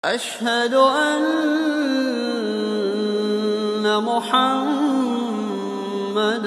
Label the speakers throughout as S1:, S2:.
S1: أشهد أن محمد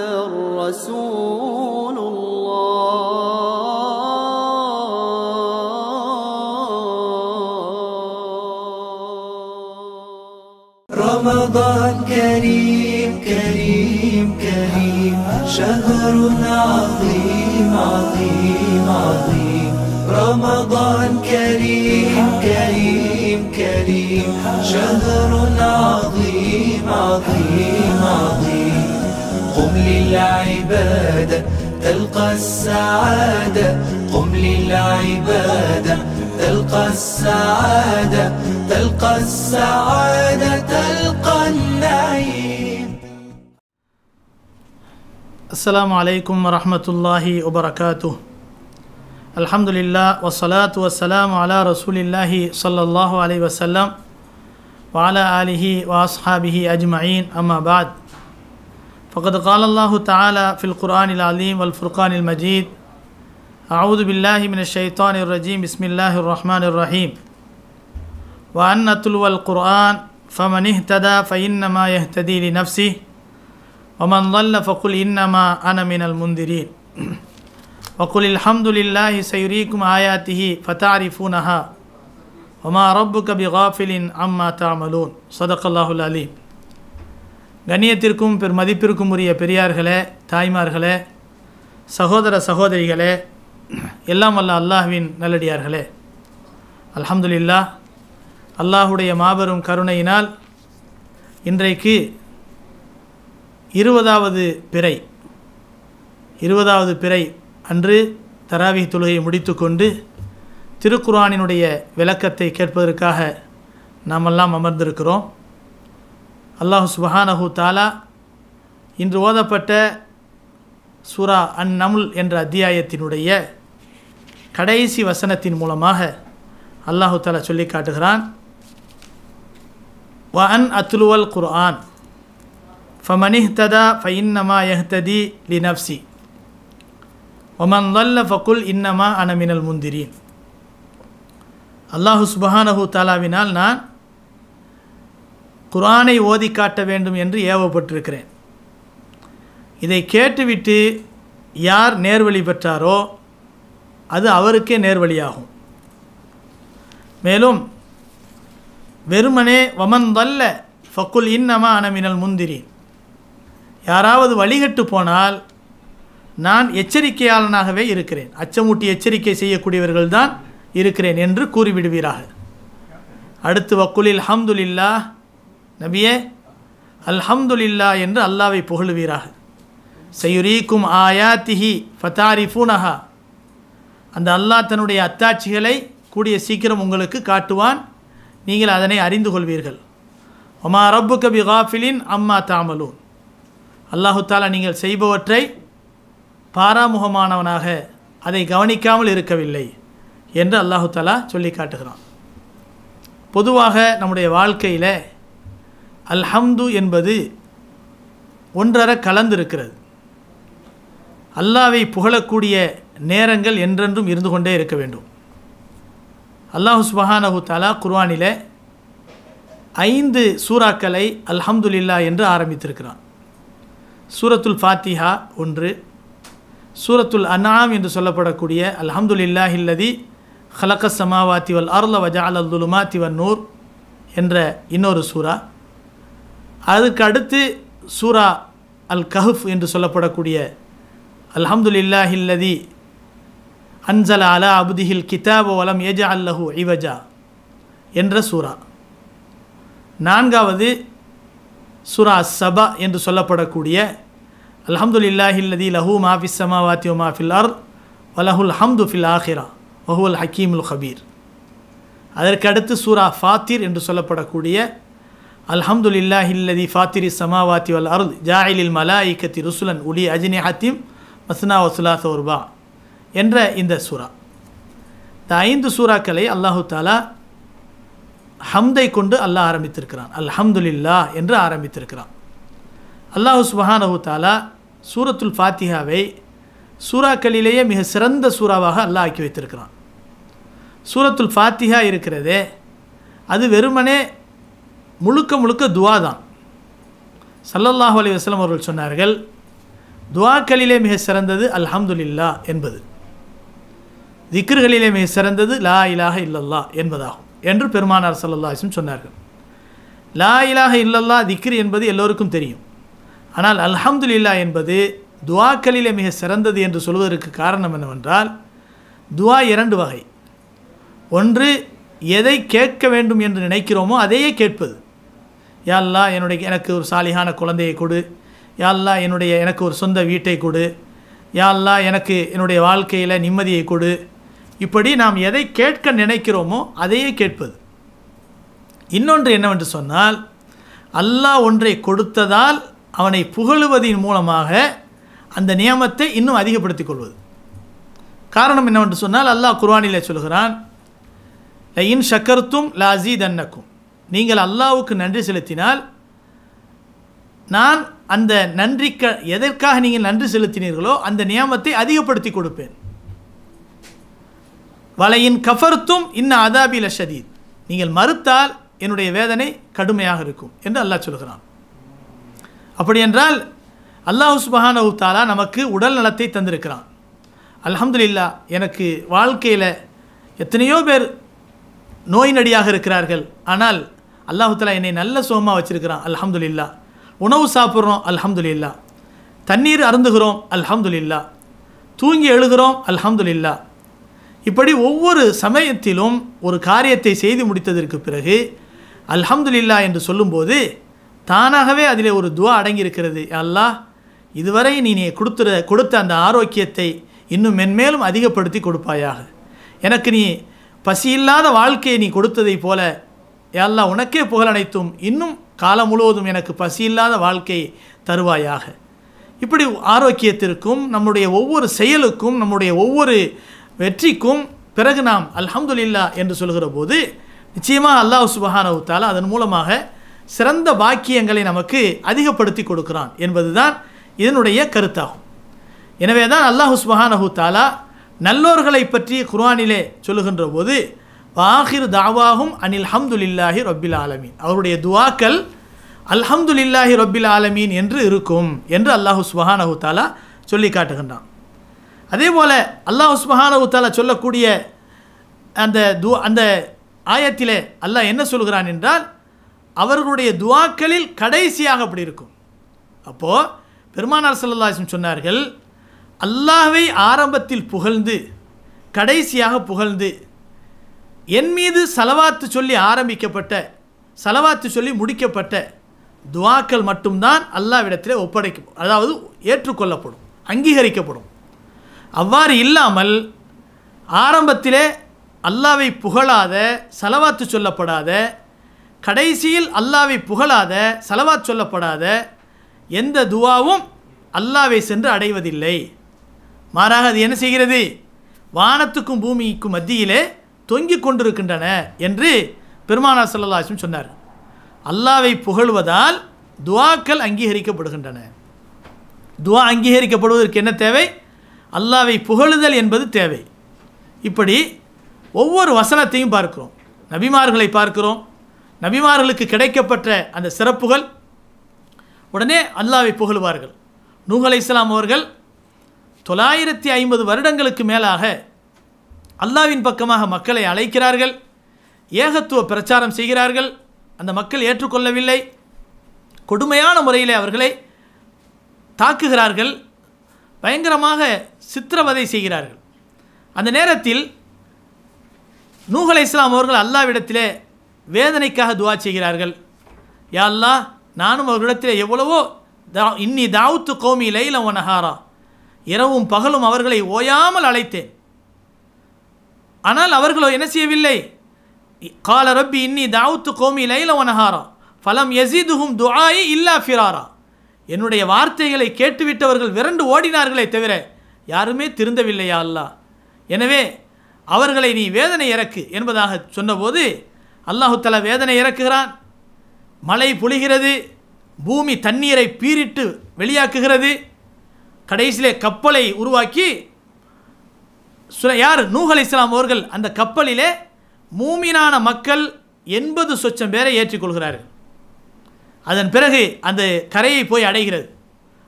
S1: رسول الله رمضان كريم كريم كريم شهر عظيم عظيم عظيم رمضان كريم كريم كريم كريم شهر عظيم عظيم عظيم قم للعبادة تلقى السعادة قم للعبادة تلقى السعادة تلقى السعادة تلقى النعيم السلام عليكم ورحمة الله وبركاته الحمد لله والصلاة والسلام على رسول الله صلى الله عليه وسلم وعلى آله وأصحابه أجمعين أما بعد فقد قال الله تعالى في القرآن العظيم والفرقان المجيد أعوذ بالله من الشيطان الرجيم بسم الله الرحمن الرحيم وأن تلو القرآن فمن اهتدى فإنما يهتدي لنفسه ومن ضل فقل إنما أنا من المنذرين وقل الحمد لله سيريكم آياته فتعرفونها وما ربك بغافل عما تعملون صدق الله العليم கண்ணியத்திற்கும் பெரும் மதிப்பிற்கும் உரிய பெரியார்களே தாய்மார்களே சகோதர சகோதரிகளே எல்லாம் வல்ல அல்லாஹ்வின் நல்லடியார்களே அல்ஹம்துலில்லா அல்லாஹுடைய மாபெரும் கருணையினால் இன்றைக்கு இருபதாவது பிறை இருபதாவது பிறை அன்று தராவி தொழுகையை முடித்துக்கொண்டு திருக்குரானினுடைய விளக்கத்தை கேட்பதற்காக நாமெல்லாம் அமர்ந்திருக்கிறோம் அல்லாஹு சுபஹானஹூ தாலா இன்று ஓதப்பட்ட சூரா அன் நமுல் என்ற அத்தியாயத்தினுடைய கடைசி வசனத்தின் மூலமாக அல்லாஹு தாலா சொல்லி காட்டுகிறான் வ அன் அத்துலுவல் குர்ஆன் ஃபமனிஹ்ததா ஃபைன்னமா எஹ்ததி லினப்சி ஒமன் வல்ல ஃபகுல் இன்னமா அனமினல் முந்திரீன் அல்லாஹு சுபஹானஹு தாலாவினால் நான் குரானை ஓதி காட்ட வேண்டும் என்று ஏவப்பட்டிருக்கிறேன் இதை கேட்டுவிட்டு யார் நேர்வழி பெற்றாரோ அது அவருக்கே நேர்வழியாகும் மேலும் வெறுமனே வமன் ஃபக்குல் இன்னமா அனமினல் முந்திரி யாராவது வழிகட்டு போனால் நான் எச்சரிக்கையாளனாகவே இருக்கிறேன் அச்சமூட்டி எச்சரிக்கை செய்யக்கூடியவர்கள் தான் இருக்கிறேன் என்று கூறிவிடுவீராக அடுத்து வக்குலில் அஹம்துல்லா நபியே அல்ஹம்துல்லா என்று அல்லாவை புகழுவீராக சயுரீக்கும் ஆயாத்திஹி ஃபூனஹா அந்த அல்லாஹ் தன்னுடைய அத்தாட்சிகளை கூடிய சீக்கிரம் உங்களுக்கு காட்டுவான் நீங்கள் அதனை அறிந்து கொள்வீர்கள் ஒமா ரப்பு கபி காஃபிலின் அம்மா தாமலூன் அல்லாஹு தாலா நீங்கள் செய்பவற்றை பாராமுகமானவனாக அதை கவனிக்காமல் இருக்கவில்லை என்று அல்லாஹு தலா சொல்லி காட்டுகிறான் பொதுவாக நம்முடைய வாழ்க்கையில் அல்ஹம்து என்பது ஒன்றர கலந்திருக்கிறது அல்லாவை புகழக்கூடிய நேரங்கள் என்றென்றும் இருந்து கொண்டே இருக்க வேண்டும் அல்லாஹு சுபஹானஹு தாலா குர்வானில் ஐந்து சூறாக்களை அல்ஹம்துலில்லா என்று ஆரம்பித்திருக்கிறான் சூரத்துல் ஃபாத்திஹா ஒன்று சூரத்துல் அன்னாம் என்று சொல்லப்படக்கூடிய அல்ஹம்துல் இல்லாஹில்லதி ஹலக்க சமாவாத்தி அருள வஜால் அல் திவன் நூர் என்ற இன்னொரு சூரா அதுக்கு அடுத்து சூரா அல் கஹுஃப் என்று சொல்லப்படக்கூடிய அல்ஹம்துல் இல்லாஹில்லதி அன்சல அலா அபுதிஹில் கிதாப் வலம் ஏஜா அல்லஹு ஐவஜா என்ற சூரா நான்காவது சூரா சபா என்று சொல்லப்படக்கூடிய அல்ஹம்துலில்லாஹில்லதி லஹூ மாஃபிஸ் சமாவாத்தி மாஃபில் அர் வலஹுல் ஹம்து ஃபில் ஆஹிரா வஹுல் ஹக்கீமுல் ஹபீர் அதற்கடுத்து சூரா ஃபாத்திர் என்று சொல்லப்படக்கூடிய அல்ஹம்துலில்லாஹில்லதி ஃபாத்திரி சமாவாத்தி வல் அருள் ஜாயிலில் மலாயிக்கத்தி ருசுலன் உலி அஜினி ஹத்தீம் மஸ்னா வசுலா சோர்பா என்ற இந்த சூரா இந்த ஐந்து சூறாக்களை அல்லாஹு தாலா ஹம்தை கொண்டு அல்லாஹ் ஆரம்பித்திருக்கிறான் அல்ஹம்துலில்லா என்று ஆரம்பித்திருக்கிறான் அல்லாஹு சுபஹானஹு தாலா சூரத்துல் ஃபாத்திஹாவை சூறாக்களிலேயே மிக சிறந்த சூறாவாக அல்லாஹ் ஆக்கி வைத்திருக்கிறான் சூரத்துல் ஃபாத்திஹா இருக்கிறதே அது வெறுமனே முழுக்க முழுக்க துவா தான் சல்லல்லாஹு அலி வஸ்லம் அவர்கள் சொன்னார்கள் துவாக்களிலே மிக சிறந்தது அல்ஹம்துலில்லா என்பது திக்ருகளிலே மிக சிறந்தது லா இலாக இல்லல்லா என்பதாகும் என்று பெருமானார் சல்லல்லாஹிஸ்லம் சொன்னார்கள் லா இலாக இல்லல்லா திக்ரு என்பது எல்லோருக்கும் தெரியும் ஆனால் அல்ஹம்துலில்லா என்பது துவாக்களிலே மிக சிறந்தது என்று சொல்வதற்கு காரணம் என்னவென்றால் துவா இரண்டு வகை ஒன்று எதை கேட்க வேண்டும் என்று நினைக்கிறோமோ அதையே கேட்பது யாழ்லா என்னுடைய எனக்கு ஒரு சாலிகான குழந்தையை கொடு யாழ்லா என்னுடைய எனக்கு ஒரு சொந்த வீட்டை கொடு யாழ்லா எனக்கு என்னுடைய வாழ்க்கையில் நிம்மதியை கொடு இப்படி நாம் எதை கேட்க நினைக்கிறோமோ அதையே கேட்பது இன்னொன்று என்னவென்று சொன்னால் அல்லாஹ் ஒன்றை கொடுத்ததால் அவனை புகழுவதின் மூலமாக அந்த நியமத்தை இன்னும் அதிகப்படுத்திக் கொள்வது காரணம் என்னவென்று சொன்னால் அல்லாஹ் குர்வானிலே சொல்கிறான் லயின் ஷக்கர்த்தும் லாசி தன்னக்கும் நீங்கள் அல்லாவுக்கு நன்றி செலுத்தினால் நான் அந்த க எதற்காக நீங்கள் நன்றி செலுத்தினீர்களோ அந்த நியமத்தை அதிகப்படுத்தி கொடுப்பேன் வலையின் கஃபர்த்தும் இன்ன அதாபி லஷதீத் நீங்கள் மறுத்தால் என்னுடைய வேதனை கடுமையாக இருக்கும் என்று அல்லாஹ் சொல்கிறான் அப்படியென்றால் அல்லாஹு சுபஹானவு தாலா நமக்கு உடல் நலத்தை தந்திருக்கிறான் அல்ஹம்துலில்லா எனக்கு வாழ்க்கையில் எத்தனையோ பேர் நோய் நடியாக இருக்கிறார்கள் ஆனால் அல்லாஹு தாலா என்னை நல்ல சுகமாக வச்சுருக்கிறான் அல்ஹம்துலில்லா உணவு சாப்பிட்றோம் அல்ஹம்துலில்லா தண்ணீர் அருந்துகிறோம் அல்ஹம்துலில்லா தூங்கி எழுகிறோம் அல்ஹம்துலில்லா இப்படி ஒவ்வொரு சமயத்திலும் ஒரு காரியத்தை செய்து முடித்ததற்கு பிறகு அல்ஹம்துலில்லா என்று சொல்லும்போது தானாகவே அதில் ஒரு துவா அடங்கியிருக்கிறது அல்லா இதுவரை நீ நீ கொடுத்துற கொடுத்த அந்த ஆரோக்கியத்தை இன்னும் மென்மேலும் அதிகப்படுத்தி கொடுப்பாயாக எனக்கு நீ பசியில்லாத வாழ்க்கையை நீ கொடுத்ததைப் போல எல்லாம் உனக்கே புகழ் அனைத்தும் இன்னும் காலம் முழுவதும் எனக்கு பசியில்லாத வாழ்க்கை தருவாயாக இப்படி ஆரோக்கியத்திற்கும் நம்முடைய ஒவ்வொரு செயலுக்கும் நம்முடைய ஒவ்வொரு வெற்றிக்கும் பிறகு நாம் அல்ஹம்துலில்லா என்று சொல்கிற போது நிச்சயமாக அல்லாஹ் சுபஹானவுத்தாலா அதன் மூலமாக சிறந்த வாக்கியங்களை நமக்கு அதிகப்படுத்தி கொடுக்கிறான் என்பதுதான் இதனுடைய கருத்தாகும் எனவே தான் அல்லாஹு சுபஹானஹு தாலா நல்லோர்களை பற்றி குர்ஆனிலே சொல்லுகின்ற போது வாஹிர் தாவாகும் அனில் ஹம்துலில்லாஹி ரொப்பில் ஆலமீன் அவருடைய துவாக்கள் அல்ஹம்துலில்லாஹி ரொப்பில் ஆலமீன் என்று இருக்கும் என்று அல்லாஹு சுபஹானஹு தாலா சொல்லி காட்டுகின்றான் அதே போல் அல்லாஹ் சுபஹானஹு தாலா சொல்லக்கூடிய அந்த து அந்த ஆயத்திலே அல்லாஹ் என்ன சொல்கிறான் என்றால் அவர்களுடைய துவாக்களில் கடைசியாக அப்படி இருக்கும் அப்போது பெருமானார் சல்லாஹம் சொன்னார்கள் அல்லாஹை ஆரம்பத்தில் புகழ்ந்து கடைசியாக புகழ்ந்து என் மீது செலவாத்து சொல்லி ஆரம்பிக்கப்பட்ட செலவாத்து சொல்லி முடிக்கப்பட்ட துவாக்கள் மட்டும்தான் அல்லாவிடத்தில் ஒப்படைக்க அதாவது ஏற்றுக்கொள்ளப்படும் அங்கீகரிக்கப்படும் அவ்வாறு இல்லாமல் ஆரம்பத்திலே அல்லாவை புகழாத செலவாத்து சொல்லப்படாத கடைசியில் அல்லாவை புகழாத செலவாத் சொல்லப்படாத எந்த துவாவும் அல்லாவை சென்று அடைவதில்லை மாறாக அது என்ன செய்கிறது வானத்துக்கும் பூமிக்கும் மத்தியிலே தொங்கிக் கொண்டிருக்கின்றன என்று பெருமானார் சல்லாஹும் சொன்னார் அல்லாவை புகழ்வதால் துவாக்கள் அங்கீகரிக்கப்படுகின்றன துவா அங்கீகரிக்கப்படுவதற்கு என்ன தேவை அல்லாவை புகழுதல் என்பது தேவை இப்படி ஒவ்வொரு வசனத்தையும் பார்க்கிறோம் நபிமார்களை பார்க்கிறோம் நபிமார்களுக்கு கிடைக்கப்பட்ட அந்த சிறப்புகள் உடனே அல்லாவை புகழ்வார்கள் நூகலை இஸ்லாம் அவர்கள் தொள்ளாயிரத்தி ஐம்பது வருடங்களுக்கு மேலாக அல்லாவின் பக்கமாக மக்களை அழைக்கிறார்கள் ஏகத்துவ பிரச்சாரம் செய்கிறார்கள் அந்த மக்கள் ஏற்றுக்கொள்ளவில்லை கொடுமையான முறையில் அவர்களை தாக்குகிறார்கள் பயங்கரமாக சித்திரவதை செய்கிறார்கள் அந்த நேரத்தில் நூகலை இஸ்லாம் அவர்கள் அல்லாவிடத்திலே வேதனைக்காக துவா செய்கிறார்கள் யாழ்லா நானும் அவர்களிடத்தில் எவ்வளவோ தா இன்னி தாவுத்து கோமி லைல ஒனஹாரா இரவும் பகலும் அவர்களை ஓயாமல் அழைத்தேன் ஆனால் அவர்களோ என்ன செய்யவில்லை கால ரப்பி இன்னி தாவுத்து கோமி லைல ஒனஹாரா ஃபலம் எசிதுகும் துஆயி இல்லா ஃபிராரா என்னுடைய வார்த்தைகளை கேட்டுவிட்டவர்கள் விரண்டு ஓடினார்களே தவிர யாருமே திருந்தவில்லையா அல்லா எனவே அவர்களை நீ வேதனை இறக்கு என்பதாக சொன்னபோது அல்லாஹுத்தல வேதனை இறக்குகிறான் மழை பொழிகிறது பூமி தண்ணீரை பீரிட்டு வெளியாக்குகிறது கடைசியிலே கப்பலை உருவாக்கி சுல யார் நூஹல் இஸ்லாம் அவர்கள் அந்த கப்பலிலே மூமினான மக்கள் எண்பது சொச்சம் பேரை ஏற்றிக்கொள்கிறார்கள் அதன் பிறகு அந்த கரையை போய் அடைகிறது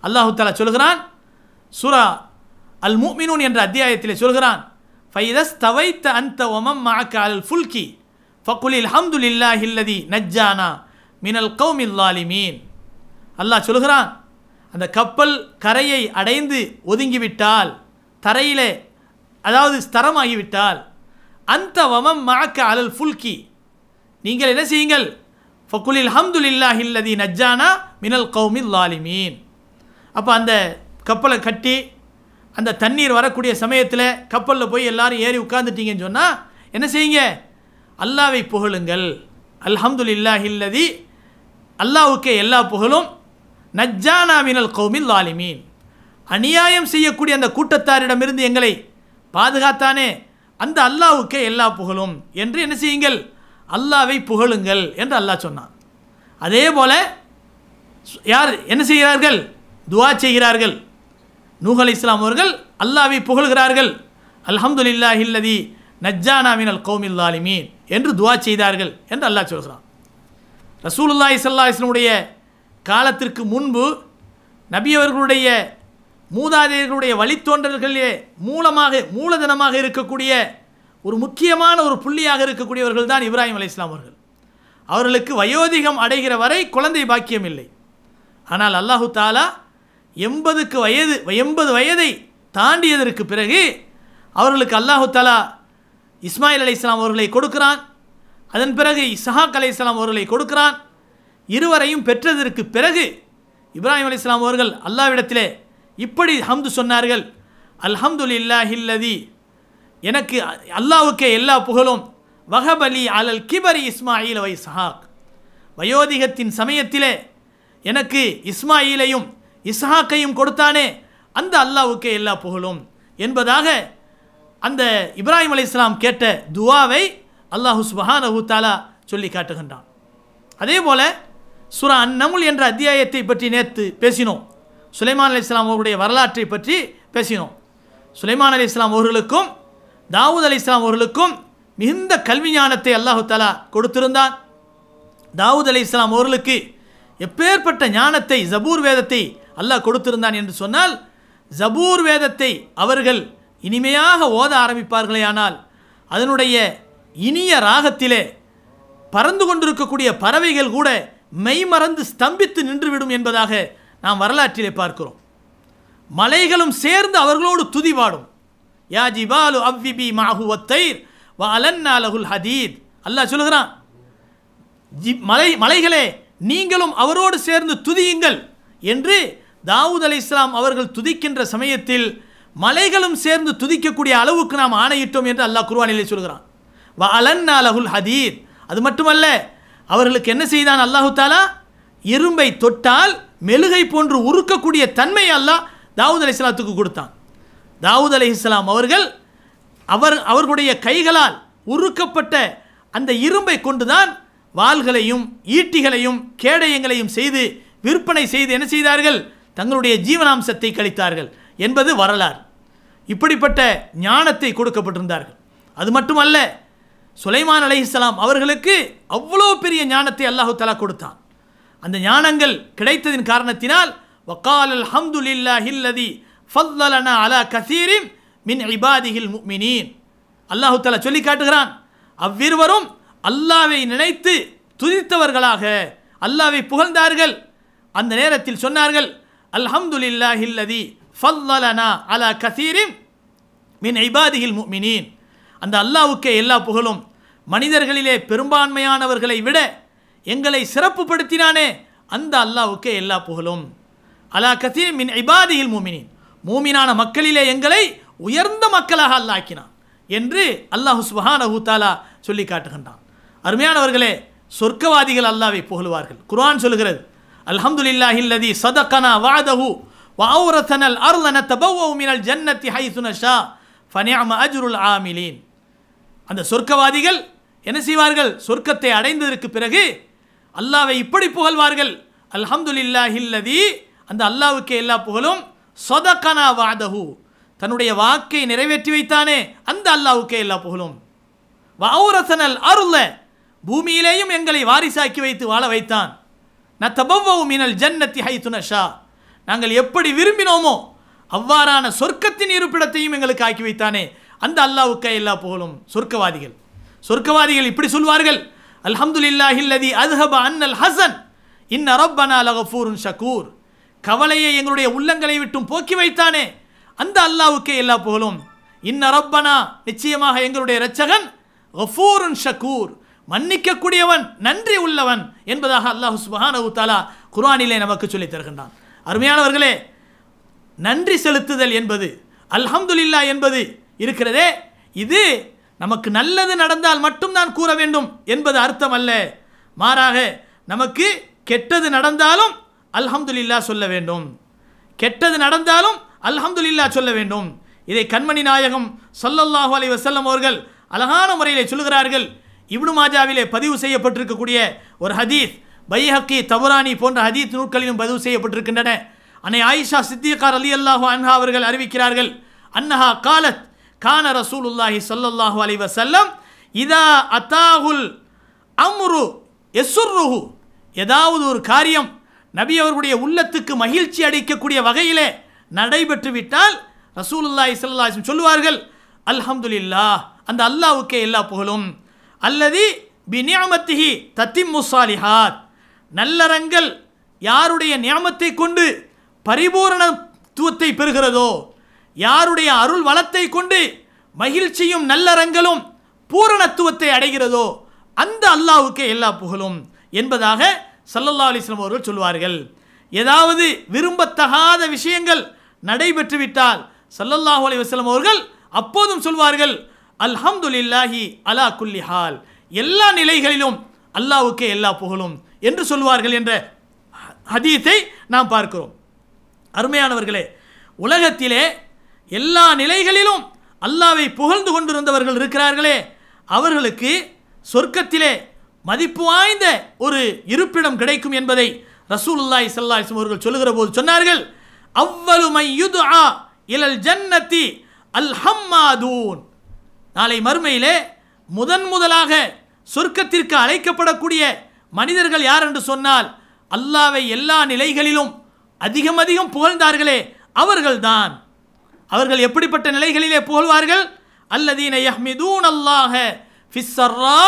S1: அல்லாஹு தாலா சொல்கிறான் சுரா அல் மூமினூன் என்ற அத்தியாயத்தில் சொல்கிறான் ஃபைதஸ் தவைத்த அந்த ஒமம் மாக்க அல் ஃபுல்கி ஃபக்குலில் இல்லா ஹில்லதி நஜ்ஜானா மினல் கௌமில்லாலி மீன் அல்லாஹ் சொல்கிறான் அந்த கப்பல் கரையை அடைந்து ஒதுங்கிவிட்டால் தரையில் அதாவது ஸ்தரமாகிவிட்டால் அந்த வமம் மாக்க அலல் ஃபுல்கி நீங்கள் என்ன செய்யுங்கள் ஃபக்குலில் ஹம்துலில்லா ஹில்லதி நஜ்ஜானா மினல் கௌமில் மீன் அப்போ அந்த கப்பலை கட்டி அந்த தண்ணீர் வரக்கூடிய சமயத்தில் கப்பலில் போய் எல்லோரும் ஏறி உட்காந்துட்டீங்கன்னு சொன்னால் என்ன செய்யுங்க அல்லாவை புகழுங்கள் அல்ஹம்துலில்லாஹில்லதி அல்லாவுக்கே எல்லா புகழும் நஜ்ஜானா மினல் கௌமின் லாலிமீன் அநியாயம் செய்யக்கூடிய அந்த கூட்டத்தாரிடமிருந்து எங்களை பாதுகாத்தானே அந்த அல்லாவுக்கே எல்லா புகழும் என்று என்ன செய்யுங்கள் அல்லாவை புகழுங்கள் என்று அல்லாஹ் சொன்னான் அதே போல் யார் என்ன செய்கிறார்கள் துவா செய்கிறார்கள் நூஹ் இஸ்லாம் அவர்கள் அல்லாவை புகழ்கிறார்கள் அல்ஹம்துலில்லாஹில்லதி நஜ்ஜானா அல் கோமில் லாலிமீன் என்று துவா செய்தார்கள் என்று அல்லாஹ் சொல்கிறான் ரசூலுல்லா இசல்லா இஸ்லமுடைய காலத்திற்கு முன்பு நபியவர்களுடைய மூதாதையர்களுடைய வழித்தோன்றர்களே மூலமாக மூலதனமாக இருக்கக்கூடிய ஒரு முக்கியமான ஒரு புள்ளியாக இருக்கக்கூடியவர்கள் தான் இப்ராஹிம் அலி இஸ்லாம் அவர்கள் அவர்களுக்கு வயோதிகம் அடைகிற வரை குழந்தை பாக்கியம் இல்லை ஆனால் அல்லாஹு தாலா எண்பதுக்கு வயது எண்பது வயதை தாண்டியதற்கு பிறகு அவர்களுக்கு அல்லாஹு தாலா இஸ்மாயில் அலி இஸ்லாம் அவர்களை கொடுக்கிறான் அதன் பிறகு இசஹாக் அலி இஸ்லாம் அவர்களை கொடுக்கிறான் இருவரையும் பெற்றதற்கு பிறகு இப்ராஹிம் அலி இஸ்லாம் அவர்கள் அல்லாவிடத்திலே இப்படி ஹம்து சொன்னார்கள் அல்ஹம்துல் இல்லாஹில்லதி எனக்கு அல்லாவுக்கே எல்லா புகழும் வஹப் அலி அலல் கிபரி இஸ்மாயில் வை சஹாக் வயோதிகத்தின் சமயத்திலே எனக்கு இஸ்மாயிலையும் இஸ்ஹாக்கையும் கொடுத்தானே அந்த அல்லாவுக்கே எல்லா புகழும் என்பதாக அந்த இப்ராஹிம் அலி இஸ்லாம் கேட்ட துவாவை அல்லாஹு சுபஹான தாலா சொல்லி காட்டுகின்றான் அதே போல் சுரா அந்நமுல் என்ற அத்தியாயத்தை பற்றி நேற்று பேசினோம் சுலைமான் அலி இஸ்லாம் அவருடைய வரலாற்றை பற்றி பேசினோம் சுலைமான் அலி இஸ்லாம் அவர்களுக்கும் தாவூத் அலி இஸ்லாம் அவர்களுக்கும் மிகுந்த கல்வி ஞானத்தை அல்லாஹு தாலா கொடுத்திருந்தான் தாவூத் அலி இஸ்லாம் அவர்களுக்கு எப்பேற்பட்ட ஞானத்தை ஜபூர் வேதத்தை அல்லாஹ் கொடுத்திருந்தான் என்று சொன்னால் ஜபூர் வேதத்தை அவர்கள் இனிமையாக ஓத ஆரம்பிப்பார்களே ஆனால் அதனுடைய இனிய ராகத்திலே பறந்து கொண்டிருக்கக்கூடிய பறவைகள் கூட மெய்மறந்து ஸ்தம்பித்து நின்றுவிடும் என்பதாக நாம் வரலாற்றிலே பார்க்கிறோம் மலைகளும் சேர்ந்து அவர்களோடு துதிவாடும் யா பாலு அவ்விபி மாகுவத்தை வ ஹதீத் அல்லாஹ் சொல்லுகிறான் ஜி மலை மலைகளே நீங்களும் அவரோடு சேர்ந்து துதியுங்கள் என்று தாவூத் அலி இஸ்லாம் அவர்கள் துதிக்கின்ற சமயத்தில் மலைகளும் சேர்ந்து துதிக்கக்கூடிய அளவுக்கு நாம் ஆணையிட்டோம் என்று அல்லாஹ் குருவானிலே சொல்கிறான் வ அலன் லஹுல் ஹதீர் அது மட்டுமல்ல அவர்களுக்கு என்ன செய்தான் அல்லாஹு தாலா இரும்பை தொட்டால் மெழுகை போன்று உருக்கக்கூடிய தன்மை அல்லாஹ் தாவூத் அலி இஸ்லாத்துக்கு கொடுத்தான் தாவூத் அலி இஸ்லாம் அவர்கள் அவர் அவர்களுடைய கைகளால் உருக்கப்பட்ட அந்த இரும்பை கொண்டுதான் வாள்களையும் ஈட்டிகளையும் கேடயங்களையும் செய்து விற்பனை செய்து என்ன செய்தார்கள் தங்களுடைய ஜீவனாம்சத்தை கழித்தார்கள் என்பது வரலாறு இப்படிப்பட்ட ஞானத்தை கொடுக்கப்பட்டிருந்தார்கள் அது மட்டுமல்ல சுலைமான் அலை இஸ்லாம் அவர்களுக்கு அவ்வளோ பெரிய ஞானத்தை அல்லாஹு தலா கொடுத்தான் அந்த ஞானங்கள் கிடைத்ததின் காரணத்தினால் வக்கால் அல்ஹம்துல்லா ஹில்லதி ஃபல்லலனா அலா கசீரின் மின் இபாதிகில் முக்மினீன் அல்லாஹு தலா சொல்லி காட்டுகிறான் அவ்விருவரும் அல்லாவை நினைத்து துதித்தவர்களாக அல்லாவை புகழ்ந்தார்கள் அந்த நேரத்தில் சொன்னார்கள் அல்ஹம்துல்லாஹில்லதி ஃபல்லலனா அலா கசீரின் மின் ஐபாதிகில் முக்மினீன் அந்த அல்லாவுக்கே எல்லா புகழும் மனிதர்களிலே பெரும்பான்மையானவர்களை விட எங்களை சிறப்புப்படுத்தினானே அந்த அல்லாவுக்கே எல்லா புகழும் அலா கசீர் மின் ஐபாதிகில் மூமினின் மூமினான மக்களிலே எங்களை உயர்ந்த மக்களாக அல்லாக்கினான் என்று அல்லாஹு சுபஹான ஹூத்தாலா சொல்லி காட்டுகின்றான் அருமையானவர்களே சொர்க்கவாதிகள் அல்லாவை புகழ்வார்கள் குர்ஆன் சொல்கிறது அல்ஹம்துலில்லாஹில்லதி சதக்கனா வாதஹூ وأورثنا الأرض نتبوأ من الجنة حيث نشاء فنعم أجر العاملين அந்த சொர்க்கவாதிகள் என்ன செய்வார்கள் சொர்க்கத்தை அடைந்ததற்கு பிறகு அல்லாவை இப்படி புகழ்வார்கள் அல்ஹம்துலில்லாஹில்லதி அந்த அல்லாவுக்கு எல்லா புகழும் சொதக்கனா வாதஹு தன்னுடைய வாக்கை நிறைவேற்றி வைத்தானே அந்த அல்லாவுக்கே எல்லா புகழும் வவுரசனல் அருள பூமியிலேயும் எங்களை வாரிசாக்கி வைத்து வாழ வைத்தான் ந தபவ்வவு மினல் ஜன்னத்தி ஹை துனஷா நாங்கள் எப்படி விரும்பினோமோ அவ்வாறான சொர்க்கத்தின் இருப்பிடத்தையும் எங்களுக்கு ஆக்கி வைத்தானே அந்த அல்லாவுக்கா எல்லா புகழும் சொர்க்கவாதிகள் சொர்க்கவாதிகள் இப்படி சொல்வார்கள் இல்லாஹில்லதி அத்ஹப அன்னல் ஹசன் இன் அரப்பனா லகஃபூருன் ஷக்கூர் கவலையை எங்களுடைய உள்ளங்களை விட்டும் போக்கி வைத்தானே அந்த அல்லாவுக்கே எல்லா புகழும் இன் அரப்பனா நிச்சயமாக எங்களுடைய இரட்சகன் கஃபூருன் ஷக்கூர் மன்னிக்கக்கூடியவன் நன்றி உள்ளவன் என்பதாக அல்லாஹு சுபஹானவு அவுத்தாலா குரானிலே நமக்கு சொல்லித் தருகின்றான் அருமையானவர்களே நன்றி செலுத்துதல் என்பது அல்ஹம்துலில்லா என்பது இருக்கிறதே இது நமக்கு நல்லது நடந்தால் மட்டும் தான் கூற வேண்டும் என்பது அர்த்தம் அல்ல மாறாக நமக்கு கெட்டது நடந்தாலும் அல்ஹம்துலில்லா சொல்ல வேண்டும் கெட்டது நடந்தாலும் அல்ஹம்துலில்லா சொல்ல வேண்டும் இதை கண்மணி நாயகம் சொல்லல்லாஹு அலி வசல்லம் அவர்கள் அழகான முறையில் சொல்லுகிறார்கள் இவ்வளவு மாஜாவிலே பதிவு செய்யப்பட்டிருக்கக்கூடிய ஒரு ஹதீஸ் பைஹக்கி தபுரானி போன்ற ஹதீத் நூற்களிலும் பதிவு செய்யப்பட்டிருக்கின்றன அன்னை ஆயிஷா சித்திகார் அலி அல்லாஹு அன்ஹா அவர்கள் அறிவிக்கிறார்கள் அன்னஹா காலத் கான ரசூலுல்லாஹி சல்லல்லாஹு அலி வசல்லம் இதா அத்தாகுல் அம்ரு எசுர்ருஹு ஏதாவது ஒரு காரியம் நபி அவர்களுடைய உள்ளத்துக்கு மகிழ்ச்சி அளிக்கக்கூடிய வகையிலே நடைபெற்று விட்டால் ரசூலுல்லாஹி சல்லாஹிம் சொல்லுவார்கள் அல்ஹம்துலில்லா அந்த அல்லாவுக்கே எல்லா புகழும் அல்லது பினியாமத்திஹி தத்திம் முசாலிஹாத் நல்லறங்கள் யாருடைய நியமத்தை கொண்டு பரிபூரணத்துவத்தை பெறுகிறதோ யாருடைய அருள் வளத்தை கொண்டு மகிழ்ச்சியும் நல்லறங்களும் பூரணத்துவத்தை அடைகிறதோ அந்த அல்லாவுக்கு எல்லா புகழும் என்பதாக சல்லல்லா அலிஸ்லம் அவர்கள் சொல்வார்கள் ஏதாவது விரும்பத்தகாத விஷயங்கள் நடைபெற்றுவிட்டால் சல்லல்லாஹு அலி வஸ்லம் அவர்கள் அப்போதும் சொல்வார்கள் அல்ஹம்துலில்லாஹி அலா குல்லிஹால் எல்லா நிலைகளிலும் அல்லாவுக்கு எல்லா புகழும் என்று சொல்வார்கள் என்ற ஹதீத்தை நாம் பார்க்கிறோம் அருமையானவர்களே உலகத்திலே எல்லா நிலைகளிலும் அல்லாவை புகழ்ந்து கொண்டிருந்தவர்கள் இருக்கிறார்களே அவர்களுக்கு சொர்க்கத்திலே மதிப்பு வாய்ந்த ஒரு இருப்பிடம் கிடைக்கும் என்பதை ரசூலுல்லாய் சல்லாஹிஸ்லம் அவர்கள் சொல்லுகிற போது சொன்னார்கள் அவ்வலுமை யுது ஆ இலல் ஜன்னத்தி ஹம்மாதூன் நாளை மறுமையிலே முதன் முதலாக சொர்க்கத்திற்கு அழைக்கப்படக்கூடிய மனிதர்கள் யார் என்று சொன்னால் அல்லாவை எல்லா நிலைகளிலும் அதிகம் அதிகம் புகழ்ந்தார்களே அவர்கள்தான் அவர்கள் எப்படிப்பட்ட நிலைகளிலே புகழ்வார்கள் அல்லதீன யஹ்மிதூன் அல்லாஹ ஃபிஸ்ஸர்ரா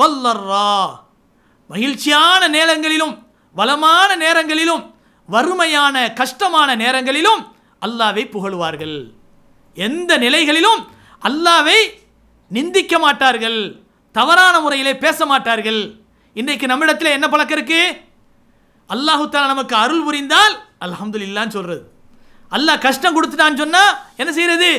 S1: வல்லர்ரா மகிழ்ச்சியான நேரங்களிலும் வளமான நேரங்களிலும் வறுமையான கஷ்டமான நேரங்களிலும் அல்லாவை புகழ்வார்கள் எந்த நிலைகளிலும் அல்லாவை நிந்திக்க மாட்டார்கள் தவறான முறையிலே பேச மாட்டார்கள் இன்றைக்கு நம்மிடத்தில் என்ன பழக்கம் இருக்குது அல்லாஹு தாலா நமக்கு அருள் புரிந்தால் இல்லான்னு சொல்கிறது அல்லாஹ் கஷ்டம் கொடுத்துட்டான்னு சொன்னால் என்ன செய்கிறது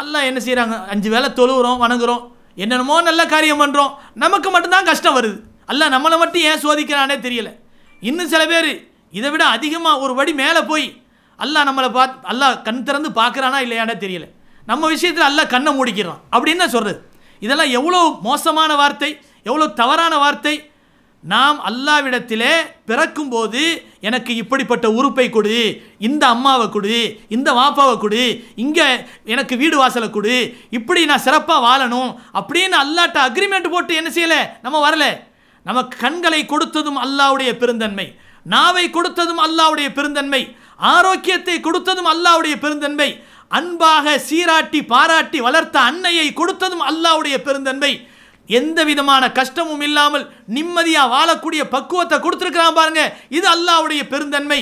S1: அல்லாஹ் என்ன செய்கிறாங்க அஞ்சு வேலை தொழுகிறோம் வணங்குறோம் என்னென்னமோ நல்ல காரியம் பண்ணுறோம் நமக்கு மட்டும்தான் கஷ்டம் வருது அல்லாஹ் நம்மளை மட்டும் ஏன் சோதிக்கிறானே தெரியல இன்னும் சில பேர் இதை விட அதிகமாக ஒரு படி மேலே போய் அல்லாஹ் நம்மளை பார்த்து அல்லாஹ் கண் திறந்து பார்க்குறானா இல்லையானே தெரியல நம்ம விஷயத்தில் அல்லாஹ் கண்ணை மூடிக்கிறான் அப்படின்னு தான் சொல்கிறது இதெல்லாம் எவ்வளோ மோசமான வார்த்தை எவ்வளோ தவறான வார்த்தை நாம் அல்லாவிடத்திலே பிறக்கும்போது எனக்கு இப்படிப்பட்ட உறுப்பை கொடு இந்த அம்மாவை கொடு இந்த மாப்பாவை கொடு இங்கே எனக்கு வீடு வாசலை கொடு இப்படி நான் சிறப்பாக வாழணும் அப்படின்னு அல்லாட்ட அக்ரிமெண்ட் போட்டு என்ன செய்யலை நம்ம வரல நம்ம கண்களை கொடுத்ததும் அல்லாவுடைய பெருந்தன்மை நாவை கொடுத்ததும் அல்லாவுடைய பெருந்தன்மை ஆரோக்கியத்தை கொடுத்ததும் அல்லாவுடைய பெருந்தன்மை அன்பாக சீராட்டி பாராட்டி வளர்த்த அன்னையை கொடுத்ததும் அல்லாவுடைய பெருந்தன்மை எந்த விதமான கஷ்டமும் இல்லாமல் நிம்மதியாக வாழக்கூடிய பக்குவத்தை கொடுத்துருக்கிறான் பாருங்க இது அல்லாவுடைய பெருந்தன்மை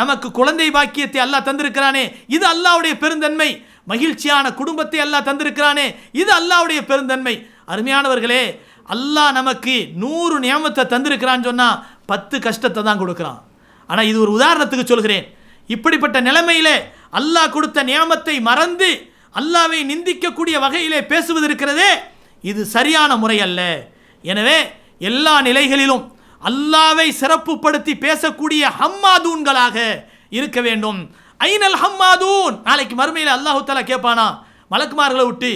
S1: நமக்கு குழந்தை பாக்கியத்தை அல்லாஹ் தந்திருக்கிறானே இது அல்லாவுடைய பெருந்தன்மை மகிழ்ச்சியான குடும்பத்தை அல்லாஹ் தந்திருக்கிறானே இது அல்லாவுடைய பெருந்தன்மை அருமையானவர்களே அல்லாஹ் நமக்கு நூறு நியமத்தை தந்திருக்கிறான்னு சொன்னால் பத்து கஷ்டத்தை தான் கொடுக்குறான் ஆனால் இது ஒரு உதாரணத்துக்கு சொல்கிறேன் இப்படிப்பட்ட நிலைமையிலே அல்லாஹ் கொடுத்த நியமத்தை மறந்து அல்லாவை நிந்திக்கக்கூடிய வகையிலே பேசுவது இருக்கிறதே இது சரியான முறை அல்ல எனவே எல்லா நிலைகளிலும் அல்லாவை சிறப்புப்படுத்தி பேசக்கூடிய ஹம்மாதூன்களாக இருக்க வேண்டும் ஐநல் ஹம்மாதூன் நாளைக்கு மறுமையில் அல்லாஹு தலா கேட்பானா மலக்குமார்களை விட்டு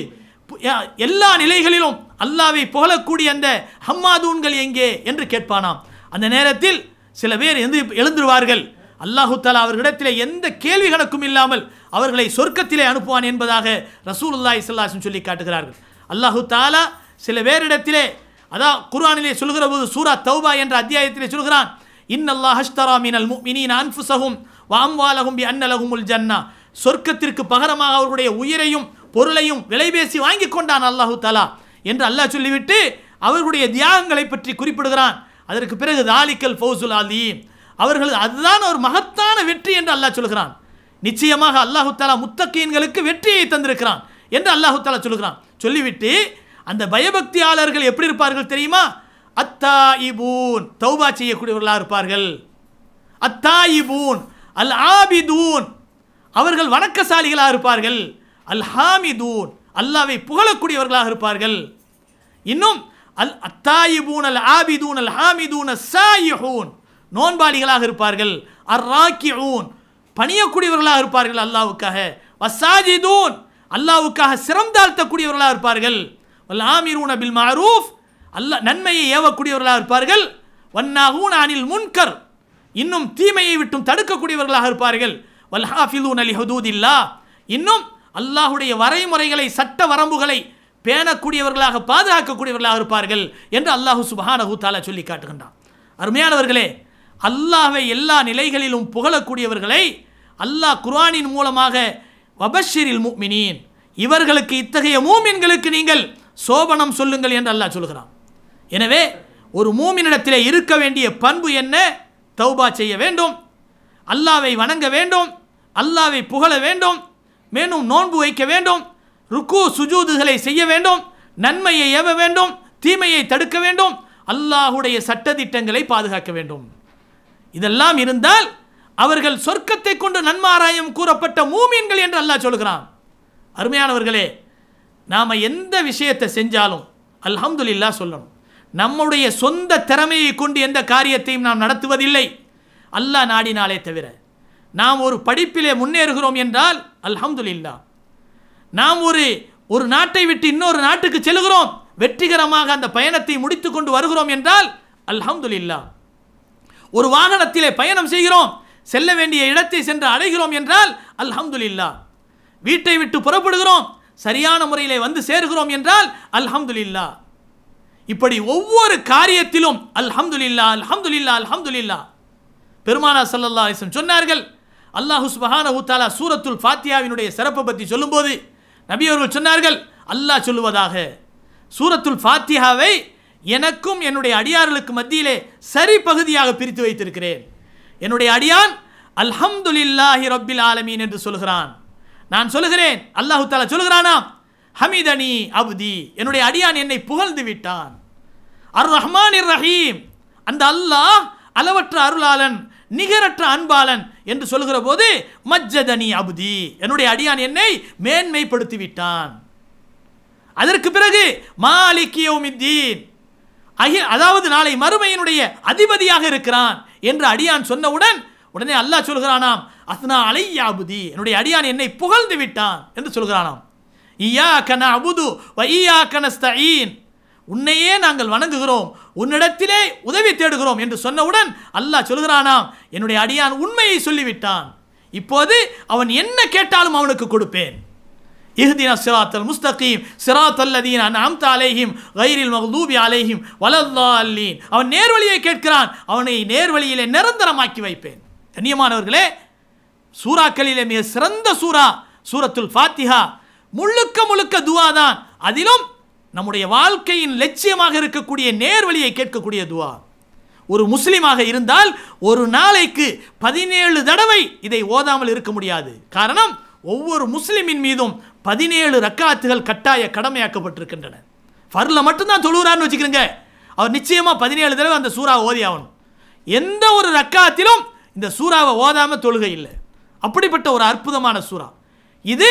S1: எல்லா நிலைகளிலும் அல்லாவை புகழக்கூடிய அந்த ஹம்மாதூன்கள் எங்கே என்று கேட்பானாம் அந்த நேரத்தில் சில பேர் எந்த எழுந்துருவார்கள் அல்லாஹு தாலா அவர்களிடத்தில் எந்த கேள்வி கணக்கும் இல்லாமல் அவர்களை சொர்க்கத்திலே அனுப்புவான் என்பதாக ரசூல் அல்லாஹ் சொல்லி காட்டுகிறார்கள் அல்லாஹு தாலா சில பேரிடத்திலே அதான் குர்ஆனிலே சொல்கிற போது சூரா தௌபா என்ற அத்தியாயத்திலே சொல்கிறான் அல்லாஹ் ஹஷ்தரா மினல் முக்மினின் அன்ஃபுசஹும் வாம்வாலகும் பி உல் ஜன்னா சொர்க்கத்திற்கு பகரமாக அவர்களுடைய உயிரையும் பொருளையும் விலைபேசி வாங்கி கொண்டான் அல்லாஹு தாலா என்று அல்லாஹ் சொல்லிவிட்டு அவர்களுடைய தியாகங்களை பற்றி குறிப்பிடுகிறான் அதற்கு பிறகு தாலிக்கல் ஃபௌசுல் அலி அவர்கள் அதுதான் ஒரு மகத்தான வெற்றி என்று அல்லாஹ் சொல்கிறான் நிச்சயமாக அல்லாஹு தாலா முத்தக்கீன்களுக்கு வெற்றியை தந்திருக்கிறான் என்று அல்லாஹு தாலா சொல்கிறான் சொல்லிவிட்டு அந்த பயபக்தியாளர்கள் எப்படி இருப்பார்கள் தெரியுமா அத்தா இபூன் தௌபா செய்யக்கூடியவர்களாக இருப்பார்கள் அத்தா இபூன் அல் ஆபிதூன் அவர்கள் வணக்கசாலிகளாக இருப்பார்கள் அல் ஹாமிதூன் அல்லாவை புகழக்கூடியவர்களாக இருப்பார்கள் இன்னும் அல் அத்தாயிபூன் அல் ஆபிதூன் அல் ஹாமிதூன் நோன்பாளிகளாக இருப்பார்கள் அர் ராக்கியூன் பணியக்கூடியவர்களாக இருப்பார்கள் அல்லாவுக்காக வசாஜிதூன் அல்லாவுக்காக சிறந்தாழ்த்தக்கூடியவர்களாக இருப்பார்கள் வல் ஆமீரூன பில் மாரூஃப் அல்ல நன்மையை ஏவக்கூடியவர்களாக இருப்பார்கள் வன்னாகூன் அனில் முன்கர் இன்னும் தீமையை விட்டும் தடுக்கக்கூடியவர்களாக இருப்பார்கள் வல் ஹாஃபிலூன் அலி ஹதூதில்லா இன்னும் அல்லாஹுடைய வரைமுறைகளை சட்ட வரம்புகளை பேணக்கூடியவர்களாக பாதுகாக்கக்கூடியவர்களாக இருப்பார்கள் என்று அல்லாஹு சுபஹான ஹூத்தாலா சொல்லி காட்டுகின்றான் அருமையானவர்களே அல்லாஹை எல்லா நிலைகளிலும் புகழக்கூடியவர்களை அல்லாஹ் குர்ஆனின் மூலமாக வபஷிரில் மூமினின் இவர்களுக்கு இத்தகைய மூமின்களுக்கு நீங்கள் சோபனம் சொல்லுங்கள் என்று அல்லாஹ் சொல்கிறான் எனவே ஒரு மூமினிடத்தில் இருக்க வேண்டிய பண்பு என்ன தௌபா செய்ய வேண்டும் அல்லாவை வணங்க வேண்டும் அல்லாவை புகழ வேண்டும் மேலும் நோன்பு வைக்க வேண்டும் ருக்கு சுஜூதுகளை செய்ய வேண்டும் நன்மையை ஏவ வேண்டும் தீமையை தடுக்க வேண்டும் அல்லாஹுடைய சட்டத்திட்டங்களை பாதுகாக்க வேண்டும் இதெல்லாம் இருந்தால் அவர்கள் சொர்க்கத்தை கொண்டு நன்மாராயம் கூறப்பட்ட மூமீன்கள் என்று அல்லாஹ் சொல்கிறான் அருமையானவர்களே நாம் எந்த விஷயத்தை செஞ்சாலும் அல்ஹம்துலில்லா சொல்லணும் நம்முடைய சொந்த திறமையை கொண்டு எந்த காரியத்தையும் நாம் நடத்துவதில்லை அல்லாஹ் நாடினாலே தவிர நாம் ஒரு படிப்பிலே முன்னேறுகிறோம் என்றால் அல்ஹம்துலில்லா நாம் ஒரு ஒரு நாட்டை விட்டு இன்னொரு நாட்டுக்கு செல்கிறோம் வெற்றிகரமாக அந்த பயணத்தை முடித்து கொண்டு வருகிறோம் என்றால் அல்ஹம்துல்லா ஒரு வாகனத்திலே பயணம் செய்கிறோம் செல்ல வேண்டிய இடத்தை சென்று அடைகிறோம் என்றால் அல்ஹம்துலில்லா வீட்டை விட்டு புறப்படுகிறோம் சரியான முறையிலே வந்து சேர்கிறோம் என்றால் அல்ஹம்துலில்லா இப்படி ஒவ்வொரு காரியத்திலும் அல்ஹம்துலில்லா அல்ஹம்துலில்லா அல்ஹம்துலில்லா பெருமானா சல்லல்லா அலிஸ்லம் சொன்னார்கள் அல்லாஹு மஹான ஊத்தாலா சூரத்துல் ஃபாத்தியாவினுடைய சிறப்பை பற்றி சொல்லும்போது நபி சொன்னார்கள் அல்லாஹ் சொல்லுவதாக சூரத்துல் ஃபாத்தியாவை எனக்கும் என்னுடைய அடியார்களுக்கு மத்தியிலே சரி பகுதியாக பிரித்து வைத்திருக்கிறேன் என்னுடைய அடியான் அல்ஹம்துலில்லாஹி ரப்பில் ஆலமீன் என்று சொல்கிறான் நான் சொல்லுகிறேன் அல்லாஹு தாலா சொல்லுகிறானா ஹமிதனி அபுதி என்னுடைய அடியான் என்னை புகழ்ந்து விட்டான் அர் ரஹ்மான் இர் ரஹீம் அந்த அல்லாஹ் அளவற்ற அருளாளன் நிகரற்ற அன்பாளன் என்று சொல்கிற போது மஜ்ஜதனி அபுதி என்னுடைய அடியான் என்னை மேன்மைப்படுத்தி விட்டான் அதற்கு பிறகு மாலிக்கியோமித்தீன் அதாவது நாளை மறுமையினுடைய அதிபதியாக இருக்கிறான் என்று அடியான் சொன்னவுடன் உடனே அல்லாஹ் சொல்கிறானாம் அஸ்னா அலை யாபுதி என்னுடைய அடியான் என்னை புகழ்ந்து விட்டான் என்று சொல்கிறானாம் ஈயா கன அபுது வையா கனஸ்தீன் உன்னையே நாங்கள் வணங்குகிறோம் உன்னிடத்திலே உதவி தேடுகிறோம் என்று சொன்னவுடன் அல்லாஹ் சொல்கிறானாம் என்னுடைய அடியான் உண்மையை சொல்லிவிட்டான் இப்போது அவன் என்ன கேட்டாலும் அவனுக்கு கொடுப்பேன் இஹ்தின சிராத்தல் முஸ்தகீம் சிராத் அல்லதீன் அம்த அலேஹிம் கைரில் மஹதூபி அலேஹிம் வலல்லா அவன் நேர்வழியை கேட்கிறான் அவனை நேர்வழியிலே நிரந்தரமாக்கி வைப்பேன் கண்ணியமானவர்களே சூறாக்களிலே மிக சிறந்த சூறா சூரத்துல் ஃபாத்திஹா முழுக்க முழுக்க துவா தான் அதிலும் நம்முடைய வாழ்க்கையின் லட்சியமாக இருக்கக்கூடிய நேர்வழியை கேட்கக்கூடிய துவா ஒரு முஸ்லீமாக இருந்தால் ஒரு நாளைக்கு பதினேழு தடவை இதை ஓதாமல் இருக்க முடியாது காரணம் ஒவ்வொரு முஸ்லிமின் மீதும் பதினேழு ரக்காத்துகள் கட்டாய கடமையாக்கப்பட்டிருக்கின்றன ஃபர்ல மட்டும்தான் தொழுகிறான்னு வச்சுக்கிறேங்க அவர் நிச்சயமாக பதினேழு தடவை அந்த சூறாவை ஓதி ஆகணும் எந்த ஒரு ரக்காத்திலும் இந்த சூறாவை ஓதாமல் தொழுகை இல்லை அப்படிப்பட்ட ஒரு அற்புதமான சூறா இது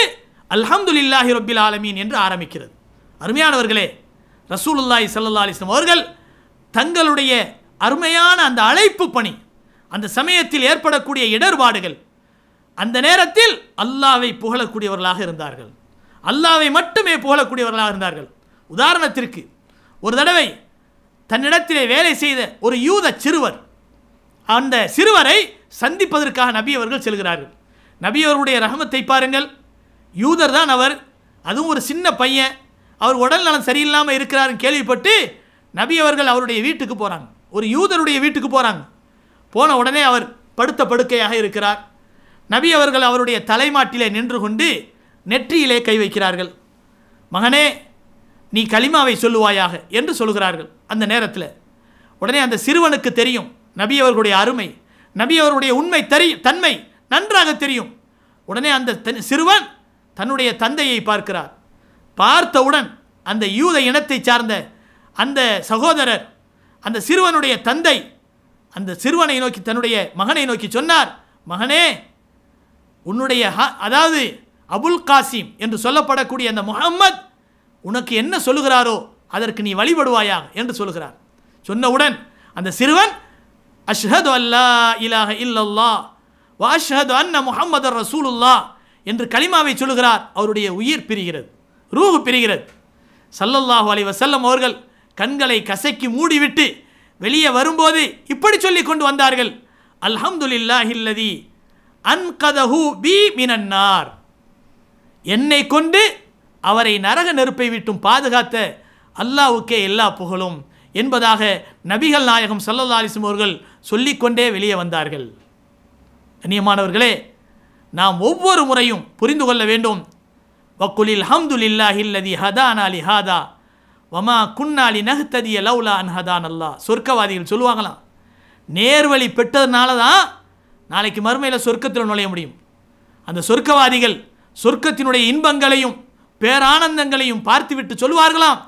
S1: இல்லாஹி ரொபில் ஆலமீன் என்று ஆரம்பிக்கிறது அருமையானவர்களே ரசூலுல்லாஹி சல்லா அலிஸ்லாம் அவர்கள் தங்களுடைய அருமையான அந்த அழைப்பு பணி அந்த சமயத்தில் ஏற்படக்கூடிய இடர்பாடுகள் அந்த நேரத்தில் அல்லாவை புகழக்கூடியவர்களாக இருந்தார்கள் அல்லாவை மட்டுமே புகழக்கூடியவர்களாக இருந்தார்கள் உதாரணத்திற்கு ஒரு தடவை தன்னிடத்திலே வேலை செய்த ஒரு யூத சிறுவர் அந்த சிறுவரை சந்திப்பதற்காக நபியவர்கள் செல்கிறார்கள் நபியவருடைய ரகமத்தை பாருங்கள் யூதர் தான் அவர் அதுவும் ஒரு சின்ன பையன் அவர் உடல் நலம் சரியில்லாமல் இருக்கிறாருன்னு கேள்விப்பட்டு நபி அவர்கள் அவருடைய வீட்டுக்கு போகிறாங்க ஒரு யூதருடைய வீட்டுக்கு போகிறாங்க போன உடனே அவர் படுத்த படுக்கையாக இருக்கிறார் நபி அவர்கள் அவருடைய தலைமாட்டிலே நின்று கொண்டு நெற்றியிலே கை வைக்கிறார்கள் மகனே நீ களிமாவை சொல்லுவாயாக என்று சொல்கிறார்கள் அந்த நேரத்தில் உடனே அந்த சிறுவனுக்கு தெரியும் நபி அவர்களுடைய அருமை நபி அவருடைய உண்மை தெரி தன்மை நன்றாக தெரியும் உடனே அந்த சிறுவன் தன்னுடைய தந்தையை பார்க்கிறார் பார்த்தவுடன் அந்த யூத இனத்தை சார்ந்த அந்த சகோதரர் அந்த சிறுவனுடைய தந்தை அந்த சிறுவனை நோக்கி தன்னுடைய மகனை நோக்கி சொன்னார் மகனே உன்னுடைய அதாவது அபுல் காசிம் என்று சொல்லப்படக்கூடிய அந்த முகம்மத் உனக்கு என்ன சொல்லுகிறாரோ அதற்கு நீ வழிபடுவாயா என்று சொல்லுகிறார் சொன்னவுடன் அந்த சிறுவன் அஷ்ஹது அல்லா இலாக இல்லல்லா வா அஷ்ஹது அன்ன முகமது ரசூலுல்லா என்று களிமாவை சொல்லுகிறார் அவருடைய உயிர் பிரிகிறது ரூஹு பிரிகிறது சல்லல்லாஹு அலி வசல்லம் அவர்கள் கண்களை கசக்கி மூடிவிட்டு வெளியே வரும்போது இப்படி சொல்லி கொண்டு வந்தார்கள் அல்ஹம்துலில்லாஹில்லதி அன்கதஹு பி மினன்னார் என்னை கொண்டு அவரை நரக நெருப்பை விட்டும் பாதுகாத்த அல்லாவுக்கே எல்லா புகழும் என்பதாக நபிகள் நாயகம் சல்லல்லா அலிஸ்லம் அவர்கள் சொல்லிக்கொண்டே வெளியே வந்தார்கள் கண்ணியமானவர்களே நாம் ஒவ்வொரு முறையும் புரிந்து கொள்ள வேண்டும் வக்குலில் ஹம்துலில்லா ஹில்லதி ஹதான் அலி ஹாதா வமா குன்னாலி நகுத்ததிய லவ்லா அன் ஹதான் அல்லா சொர்க்கவாதிகள் சொல்லுவாங்களாம் நேர்வழி பெற்றதுனால தான் நாளைக்கு மறுமையில் சொர்க்கத்தில் நுழைய முடியும் அந்த சொர்க்கவாதிகள் சொர்க்கத்தினுடைய இன்பங்களையும் பேரானந்தங்களையும் பார்த்துவிட்டு சொல்வார்களாம்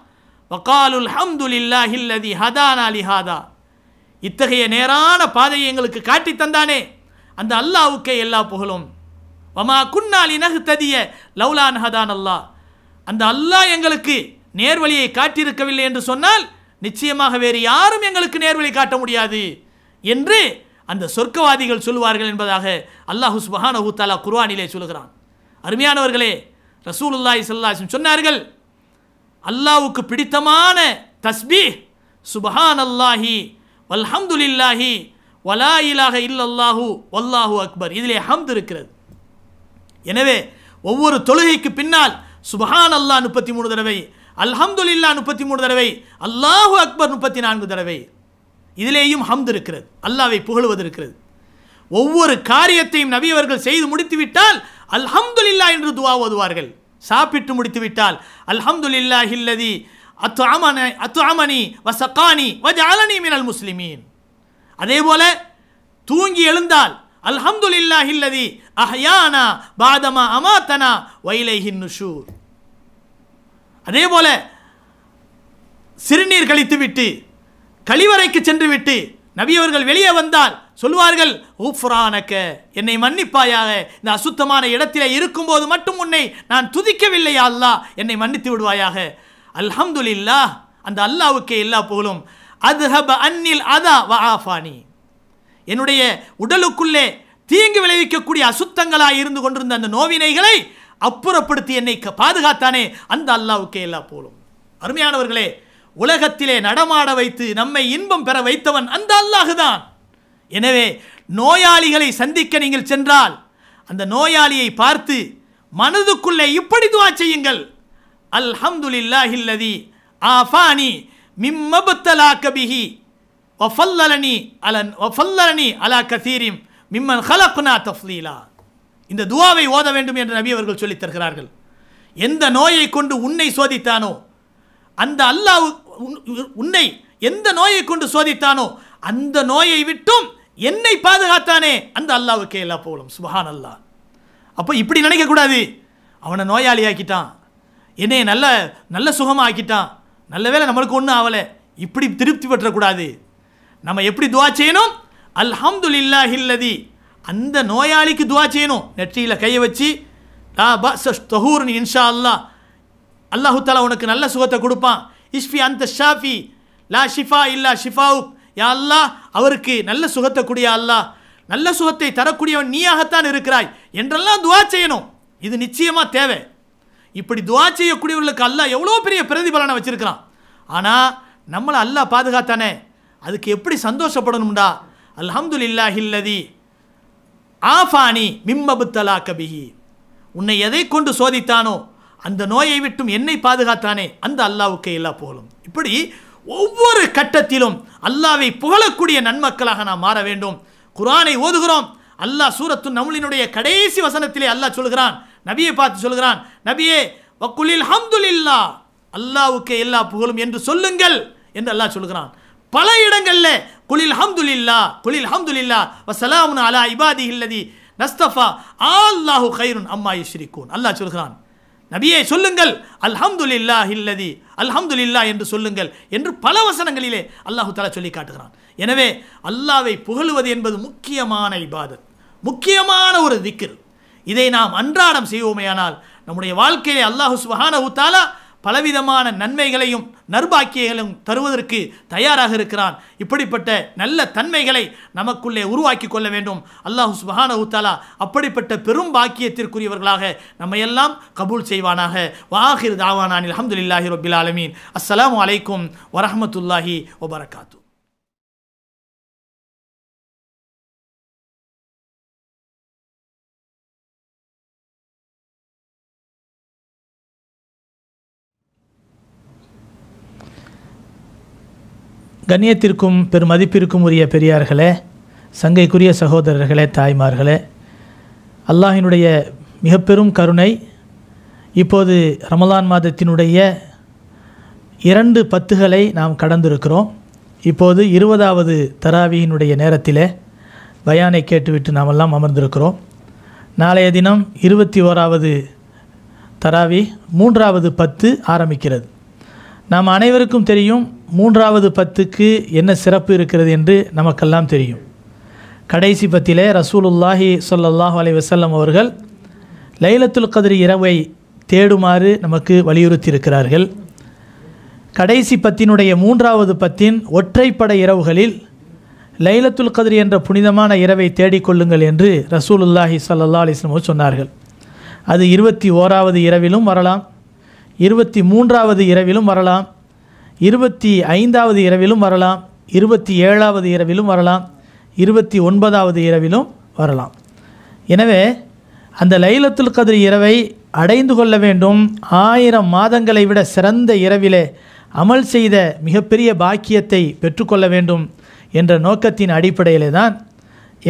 S1: வக்காலுல் ஹம்துலில்லா ஹில்லதி ஹதானா லிஹாதா இத்தகைய நேரான பாதையை எங்களுக்கு காட்டி தந்தானே அந்த அல்லாவுக்கே எல்லா புகழும் வமா குன்னால் இனகு ததிய லவ்லான் ஹதான் அல்லா அந்த அல்லாஹ் எங்களுக்கு நேர்வழியை காட்டியிருக்கவில்லை என்று சொன்னால் நிச்சயமாக வேறு யாரும் எங்களுக்கு நேர்வழி காட்ட முடியாது என்று அந்த சொர்க்கவாதிகள் சொல்லுவார்கள் என்பதாக அல்லாஹு சுபஹான குர்வானிலே சொல்கிறான் அருமையானவர்களே ரசூலுல்லாய் சல்லாஹிம் சொன்னார்கள் அல்லாவுக்கு பிடித்தமான தஸ்பி சுபஹான் அல்லாஹி இல்லாஹி வலா இலாக இல்லல்லாஹு வல்லாஹு அக்பர் இதிலே ஹம்து இருக்கிறது எனவே ஒவ்வொரு தொழுகைக்கு பின்னால் சுபஹான் அல்லாஹ் முப்பத்தி மூணு தடவை அல்ஹம்து இல்லா முப்பத்தி மூணு தடவை அல்லாஹு அக்பர் முப்பத்தி நான்கு தடவை இதிலேயும் ஹம்து இருக்கிறது அல்லாவை புகழ்வது இருக்கிறது ஒவ்வொரு காரியத்தையும் நவியவர்கள் செய்து முடித்துவிட்டால் அல்ஹம்துலில்லா என்று துவா ஓதுவார்கள் சாப்பிட்டு முடித்து விட்டால் அல்ஹம்துலில்லா ஹில்லதி அத்து அமன அத்து அமனி வசக்கானி அலனி மினல் முஸ்லிமீன் அதே போல தூங்கி எழுந்தால் அல்ஹம்துலில்லா ஹில்லதி அஹயானா பாதமா அமாத்தனா வைலைஹின் நுஷூர் அதே போல சிறுநீர் கழித்துவிட்டு கழிவறைக்கு சென்றுவிட்டு நபி அவர்கள் வெளியே வந்தால் சொல்வார்கள் ஊஃபுரானக்க என்னை மன்னிப்பாயாக இந்த அசுத்தமான இடத்திலே இருக்கும்போது மட்டும் உன்னை நான் துதிக்கவில்லையா அல்லாஹ் என்னை மன்னித்து விடுவாயாக அல்ஹம்துலில்லா அந்த அல்லாவுக்கே எல்லா போலும் ஹப் அன்னில் அதா வ ஆஃபானி என்னுடைய உடலுக்குள்ளே தீங்கு விளைவிக்கக்கூடிய அசுத்தங்களாக இருந்து கொண்டிருந்த அந்த நோவினைகளை அப்புறப்படுத்தி என்னை பாதுகாத்தானே அந்த அல்லாவுக்கே இல்லா போலும் அருமையானவர்களே உலகத்திலே நடமாட வைத்து நம்மை இன்பம் பெற வைத்தவன் அந்த அல்லாஹுதான் எனவே நோயாளிகளை சந்திக்க நீங்கள் சென்றால் அந்த நோயாளியை பார்த்து மனதுக்குள்ளே இப்படி துவா செய்யுங்கள் அல்ஹம்துலில்லாஹில்லதி ஆஃபானி மிம்மபுத்தலா கபிஹி வஃபல்லலனி அலன் ஒஃபல்லலனி அலா கசீரிம் மிம்மன் ஹலப்னா தஃப்லீலா இந்த துவாவை ஓத வேண்டும் என்று நபி அவர்கள் சொல்லித் தருகிறார்கள் எந்த நோயை கொண்டு உன்னை சோதித்தானோ அந்த அல்லாஹ் உன்னை எந்த நோயை கொண்டு சோதித்தானோ அந்த நோயை விட்டும் என்னை பாதுகாத்தானே அந்த அல்லாவுக்கே எல்லா போகலும் சுபஹான் அல்லா அப்போ இப்படி நினைக்கக்கூடாது அவனை நோயாளி ஆக்கிட்டான் என்னை நல்ல நல்ல சுகமாக ஆக்கிட்டான் நல்ல வேலை நம்மளுக்கு ஒன்றும் ஆகலை இப்படி திருப்தி பெற்றக்கூடாது நம்ம எப்படி துவா செய்யணும் அல்ஹம்துல்லா ஹில்லதி அந்த நோயாளிக்கு துவா செய்யணும் நெற்றியில் கையை வச்சு லா பஹூர் இன்ஷா அல்லா அல்லாஹு தாலா உனக்கு நல்ல சுகத்தை கொடுப்பான் இஷ்ஃபி அந்த ஷாஃபி லா ஷிஃபா இல்லா ஷிஃபாவு யா அல்லா அவருக்கு நல்ல சுகத்தை கூடிய அல்லா நல்ல சுகத்தை தரக்கூடியவன் நீயாகத்தான் இருக்கிறாய் என்றெல்லாம் துவா செய்யணும் இது நிச்சயமாக தேவை இப்படி துவா செய்யக்கூடியவர்களுக்கு அல்லா எவ்வளோ பெரிய பிரதிபலனை வச்சுருக்கிறான் ஆனால் நம்மளை அல்லா பாதுகாத்தானே அதுக்கு எப்படி சந்தோஷப்படணும்டா இல்லா ஹில்லதி ஆஃபானி மிம்மபுத்தலா கபிஹி உன்னை எதை கொண்டு சோதித்தானோ அந்த நோயை விட்டும் என்னை பாதுகாத்தானே அந்த அல்லாவுக்கு எல்லாம் போகலும் இப்படி ஒவ்வொரு கட்டத்திலும் அல்லாவை புகழக்கூடிய நன்மக்களாக நாம் மாற வேண்டும் குரானை ஓதுகிறோம் அல்லாஹ் சூரத்து நம்மளினுடைய கடைசி வசனத்திலே அல்லாஹ் சொல்கிறான் நபியை பார்த்து சொல்கிறான் நபியே வக்குலில் ஹம்துலில்லா அல்லாவுக்கு எல்லா புகழும் என்று சொல்லுங்கள் என்று அல்லாஹ் சொல்கிறான் பல இடங்களில் குலில் ஹம்துலில்லா குலில் ஹம்துலில்லா வசலாமுன் அலா இபாதி இல்லதி நஸ்தஃபா அல்லாஹு கைருன் அம்மா இஸ்ரிகூன் அல்லாஹ் சொல்கிறான் நபியே சொல்லுங்கள் இல்லா இல்லதி அல்ஹம்துல்லா என்று சொல்லுங்கள் என்று பல வசனங்களிலே அல்லாஹு தாலா சொல்லி காட்டுகிறான் எனவே அல்லாவை புகழுவது என்பது முக்கியமான இபாதத் முக்கியமான ஒரு திக்கிர் இதை நாம் அன்றாடம் செய்வோமேயானால் நம்முடைய வாழ்க்கையை அல்லாஹு சுபஹான உத்தாலா பலவிதமான நன்மைகளையும் நர்பாக்கியங்களும் தருவதற்கு தயாராக இருக்கிறான் இப்படிப்பட்ட நல்ல தன்மைகளை நமக்குள்ளே உருவாக்கி கொள்ள வேண்டும் அல்லாஹு சுபஹான உத்தாலா அப்படிப்பட்ட பெரும் பாக்கியத்திற்குரியவர்களாக நம்மையெல்லாம் கபூல் செய்வானாக வாஹிர் தாவானானில் அஹமதுல்லாஹி ரபில் ஆலமீன் அஸ்லாம் வலைக்கும் வரமத்துல்லாஹி வபரகாத்து கண்ணியத்திற்கும் பெரும் மதிப்பிற்கும் உரிய பெரியார்களே சங்கைக்குரிய சகோதரர்களே தாய்மார்களே அல்லாஹினுடைய மிக பெரும் கருணை இப்போது ரமலான் மாதத்தினுடைய இரண்டு பத்துகளை நாம் கடந்திருக்கிறோம் இப்போது இருபதாவது தராவியினுடைய நேரத்திலே பயானை கேட்டுவிட்டு நாமெல்லாம் அமர்ந்திருக்கிறோம் நாளைய தினம் இருபத்தி ஓராவது தராவி மூன்றாவது பத்து ஆரம்பிக்கிறது நாம் அனைவருக்கும் தெரியும் மூன்றாவது பத்துக்கு என்ன சிறப்பு இருக்கிறது என்று நமக்கெல்லாம் தெரியும் கடைசி பத்திலே ரசூலுல்லாஹி சொல்லல்லாஹ் அலி வசல்லம் அவர்கள் லைலத்துல் கதிரி இரவை தேடுமாறு நமக்கு வலியுறுத்தியிருக்கிறார்கள் கடைசி பத்தினுடைய மூன்றாவது பத்தின் ஒற்றைப்பட இரவுகளில் லைலத்துல் கதிரி என்ற புனிதமான இரவை தேடிக்கொள்ளுங்கள் என்று ரசூலுல்லாஹி சல்லா அலிஸ்லம் சொன்னார்கள் அது இருபத்தி ஓராவது இரவிலும் வரலாம் இருபத்தி மூன்றாவது இரவிலும் வரலாம் இருபத்தி ஐந்தாவது இரவிலும் வரலாம் இருபத்தி ஏழாவது இரவிலும் வரலாம் இருபத்தி ஒன்பதாவது இரவிலும் வரலாம் எனவே அந்த லைலத்துல் கதிர் இரவை அடைந்து கொள்ள வேண்டும் ஆயிரம் மாதங்களை விட சிறந்த இரவிலே அமல் செய்த மிகப்பெரிய பாக்கியத்தை பெற்றுக்கொள்ள வேண்டும் என்ற நோக்கத்தின் அடிப்படையிலே தான்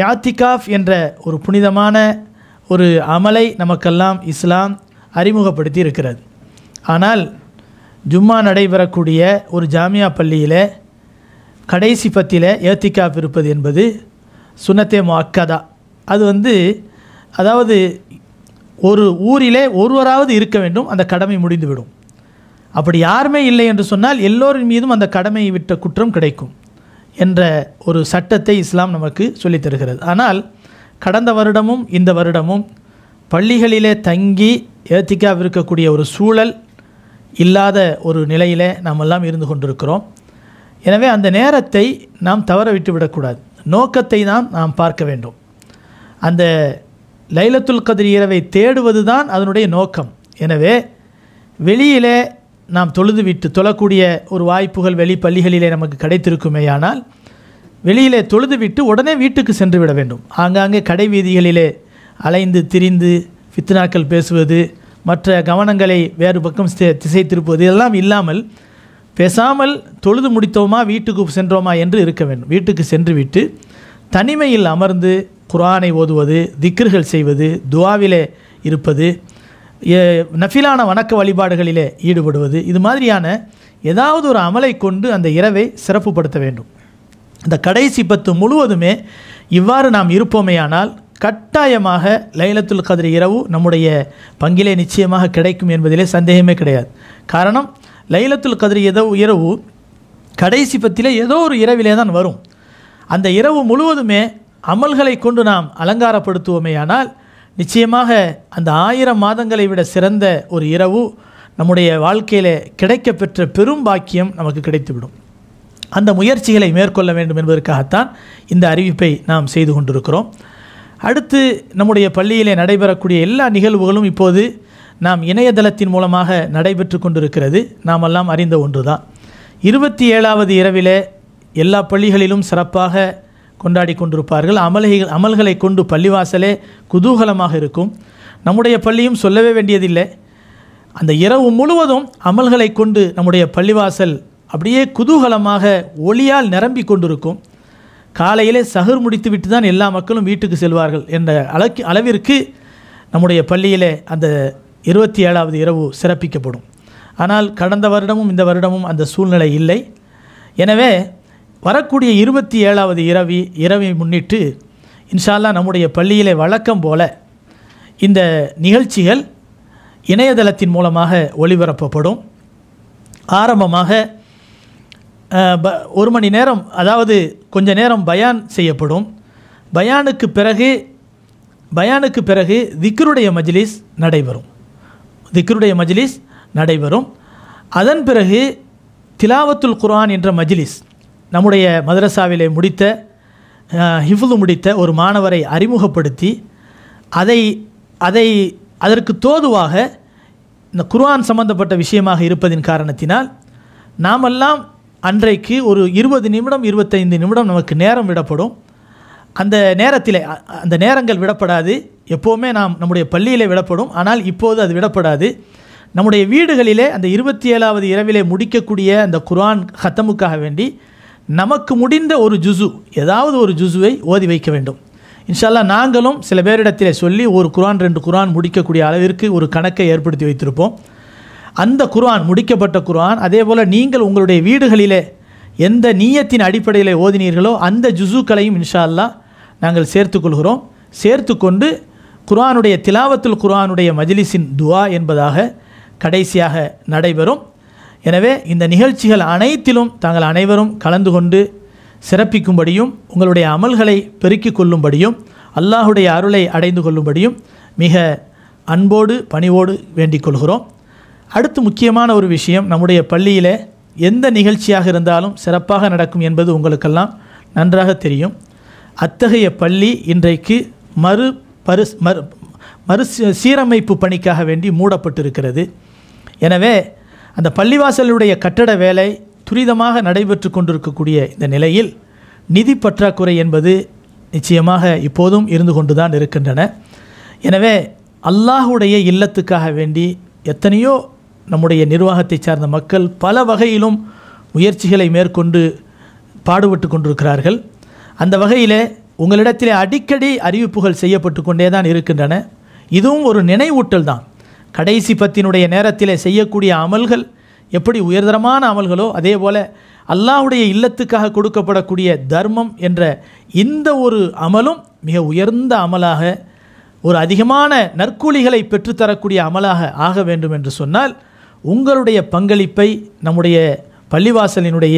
S1: யாத்திகாஃப் என்ற ஒரு புனிதமான ஒரு அமலை நமக்கெல்லாம் இஸ்லாம் அறிமுகப்படுத்தி இருக்கிறது ஆனால் ஜும்மா நடைபெறக்கூடிய ஒரு ஜாமியா பள்ளியில் கடைசி பத்தியில் ஏத்திக்காப் இருப்பது என்பது சுனத்தே முக்கதா அது வந்து அதாவது ஒரு ஊரிலே ஒருவராவது இருக்க வேண்டும் அந்த கடமை முடிந்துவிடும் அப்படி யாருமே இல்லை என்று சொன்னால் எல்லோரின் மீதும் அந்த கடமையை விட்ட குற்றம் கிடைக்கும் என்ற ஒரு சட்டத்தை இஸ்லாம் நமக்கு சொல்லித்தருகிறது ஆனால் கடந்த வருடமும் இந்த வருடமும் பள்ளிகளிலே தங்கி ஏத்திக்காவிருக்கக்கூடிய ஒரு சூழல் இல்லாத ஒரு நிலையில் நாம் எல்லாம் இருந்து கொண்டிருக்கிறோம் எனவே அந்த நேரத்தை நாம் தவற விட்டுவிடக்கூடாது நோக்கத்தை தான் நாம் பார்க்க வேண்டும் அந்த லைலத்துல் கதிரி இரவை தேடுவது தான் அதனுடைய நோக்கம் எனவே வெளியிலே நாம் தொழுது விட்டு தொழக்கூடிய ஒரு வாய்ப்புகள் வெளி பள்ளிகளிலே நமக்கு கிடைத்திருக்குமேயானால் வெளியிலே தொழுது விட்டு உடனே வீட்டுக்கு சென்று விட வேண்டும் ஆங்காங்கே கடை வீதிகளிலே அலைந்து திரிந்து ஃபித்னாக்கள் பேசுவது மற்ற கவனங்களை வேறு பக்கம் திசை திருப்புவது இதெல்லாம் இல்லாமல் பேசாமல் தொழுது முடித்தோமா வீட்டுக்கு சென்றோமா என்று இருக்க வேண்டும் வீட்டுக்கு சென்று விட்டு தனிமையில் அமர்ந்து குரானை ஓதுவது திக்ருகள் செய்வது துவாவிலே இருப்பது நஃபிலான வணக்க வழிபாடுகளிலே ஈடுபடுவது இது மாதிரியான ஏதாவது ஒரு அமலை கொண்டு அந்த இரவை சிறப்புப்படுத்த வேண்டும் இந்த கடைசி பத்து முழுவதுமே இவ்வாறு நாம் இருப்போமேயானால் கட்டாயமாக லைலத்துல் கதிர் இரவு நம்முடைய பங்கிலே நிச்சயமாக கிடைக்கும் என்பதிலே சந்தேகமே கிடையாது காரணம் லைலத்துல் கதிர் ஏதோ இரவு கடைசி பத்திலே ஏதோ ஒரு இரவிலே தான் வரும் அந்த இரவு முழுவதுமே அமல்களை கொண்டு நாம் அலங்காரப்படுத்துவோமேயானால் நிச்சயமாக அந்த ஆயிரம் மாதங்களை விட சிறந்த ஒரு இரவு நம்முடைய வாழ்க்கையில் கிடைக்கப்பெற்ற பெரும் பாக்கியம் நமக்கு கிடைத்துவிடும் அந்த முயற்சிகளை மேற்கொள்ள வேண்டும் என்பதற்காகத்தான் இந்த அறிவிப்பை நாம் செய்து கொண்டிருக்கிறோம் அடுத்து நம்முடைய பள்ளியிலே நடைபெறக்கூடிய எல்லா நிகழ்வுகளும் இப்போது நாம் இணையதளத்தின் மூலமாக நடைபெற்று கொண்டிருக்கிறது நாமெல்லாம் அறிந்த ஒன்றுதான் இருபத்தி ஏழாவது இரவிலே எல்லா பள்ளிகளிலும் சிறப்பாக கொண்டாடி கொண்டிருப்பார்கள் அமல்கள் அமல்களை கொண்டு பள்ளிவாசலே குதூகலமாக இருக்கும் நம்முடைய பள்ளியும் சொல்லவே வேண்டியதில்லை அந்த இரவு முழுவதும் அமல்களை கொண்டு நம்முடைய பள்ளிவாசல் அப்படியே குதூகலமாக ஒளியால் நிரம்பி கொண்டிருக்கும் காலையிலே சகுர் முடித்துவிட்டு தான் எல்லா மக்களும் வீட்டுக்கு செல்வார்கள் என்ற அளக்கு அளவிற்கு நம்முடைய பள்ளியிலே அந்த இருபத்தி ஏழாவது இரவு சிறப்பிக்கப்படும் ஆனால் கடந்த வருடமும் இந்த வருடமும் அந்த சூழ்நிலை இல்லை எனவே வரக்கூடிய இருபத்தி ஏழாவது இரவி இரவை முன்னிட்டு இன்ஷால்லா நம்முடைய பள்ளியிலே வழக்கம் போல இந்த நிகழ்ச்சிகள் இணையதளத்தின் மூலமாக ஒளிபரப்பப்படும் ஆரம்பமாக ஒரு மணி நேரம் அதாவது கொஞ்ச நேரம் பயான் செய்யப்படும் பயானுக்கு பிறகு பயானுக்கு பிறகு திக்ருடைய மஜ்லிஸ் நடைபெறும் திக்ருடைய மஜ்லிஸ் நடைபெறும் அதன் பிறகு திலாவத்துல் குரான் என்ற மஜ்லிஸ் நம்முடைய மதரசாவிலே முடித்த ஹிஃபுது முடித்த ஒரு மாணவரை அறிமுகப்படுத்தி அதை அதை அதற்கு தோதுவாக இந்த குர்ஆன் சம்பந்தப்பட்ட விஷயமாக இருப்பதின் காரணத்தினால் நாமெல்லாம் அன்றைக்கு ஒரு இருபது நிமிடம் இருபத்தைந்து நிமிடம் நமக்கு நேரம் விடப்படும் அந்த நேரத்தில் அந்த நேரங்கள் விடப்படாது எப்போவுமே நாம் நம்முடைய பள்ளியிலே விடப்படும் ஆனால் இப்போது அது விடப்படாது நம்முடைய வீடுகளிலே அந்த இருபத்தி ஏழாவது இரவிலே முடிக்கக்கூடிய அந்த குரான் ஹத்தமுக்காக வேண்டி நமக்கு முடிந்த ஒரு ஜுசு ஏதாவது ஒரு ஜுசுவை ஓதி வைக்க வேண்டும் இன்ஷால்லா நாங்களும் சில பேரிடத்தில் சொல்லி ஒரு குரான் ரெண்டு குரான் முடிக்கக்கூடிய அளவிற்கு ஒரு கணக்கை ஏற்படுத்தி வைத்திருப்போம் அந்த குர்ஆன் முடிக்கப்பட்ட குர்ஆன் அதே போல் நீங்கள் உங்களுடைய வீடுகளிலே எந்த நீயத்தின் அடிப்படையில் ஓதினீர்களோ அந்த ஜுசுக்களையும் இன்ஷா அல்லா நாங்கள் சேர்த்துக்கொள்கிறோம் சேர்த்து கொண்டு குர்ஆனுடைய திலாவத்துல் குர்ஆனுடைய மஜிலிஸின் துவா என்பதாக கடைசியாக நடைபெறும் எனவே இந்த நிகழ்ச்சிகள் அனைத்திலும் தாங்கள் அனைவரும் கலந்து கொண்டு சிறப்பிக்கும்படியும் உங்களுடைய அமல்களை பெருக்கிக் கொள்ளும்படியும் அல்லாஹுடைய அருளை அடைந்து கொள்ளும்படியும் மிக அன்போடு பணிவோடு வேண்டிக் கொள்கிறோம் அடுத்து முக்கியமான ஒரு விஷயம் நம்முடைய பள்ளியில் எந்த நிகழ்ச்சியாக இருந்தாலும் சிறப்பாக நடக்கும் என்பது உங்களுக்கெல்லாம் நன்றாக தெரியும் அத்தகைய பள்ளி இன்றைக்கு மறு பரிஸ் மறு மறு சீரமைப்பு பணிக்காக வேண்டி மூடப்பட்டிருக்கிறது எனவே அந்த பள்ளிவாசலுடைய கட்டட வேலை துரிதமாக நடைபெற்று கொண்டிருக்கக்கூடிய இந்த நிலையில் நிதி பற்றாக்குறை என்பது நிச்சயமாக இப்போதும் இருந்து கொண்டு தான் இருக்கின்றன எனவே அல்லாஹுடைய இல்லத்துக்காக வேண்டி எத்தனையோ நம்முடைய நிர்வாகத்தை சார்ந்த மக்கள் பல வகையிலும் முயற்சிகளை மேற்கொண்டு பாடுபட்டு கொண்டிருக்கிறார்கள் அந்த வகையில் உங்களிடத்தில் அடிக்கடி அறிவிப்புகள் செய்யப்பட்டு கொண்டே தான் இருக்கின்றன இதுவும் ஒரு நினைவூட்டல் தான் கடைசி பத்தினுடைய நேரத்தில் செய்யக்கூடிய அமல்கள் எப்படி உயர்தரமான அமல்களோ அதே போல் அல்லாஹுடைய இல்லத்துக்காக கொடுக்கப்படக்கூடிய தர்மம் என்ற இந்த ஒரு அமலும் மிக உயர்ந்த அமலாக ஒரு அதிகமான நற்கூலிகளை பெற்றுத்தரக்கூடிய அமலாக ஆக வேண்டும் என்று சொன்னால் உங்களுடைய பங்களிப்பை நம்முடைய பள்ளிவாசலினுடைய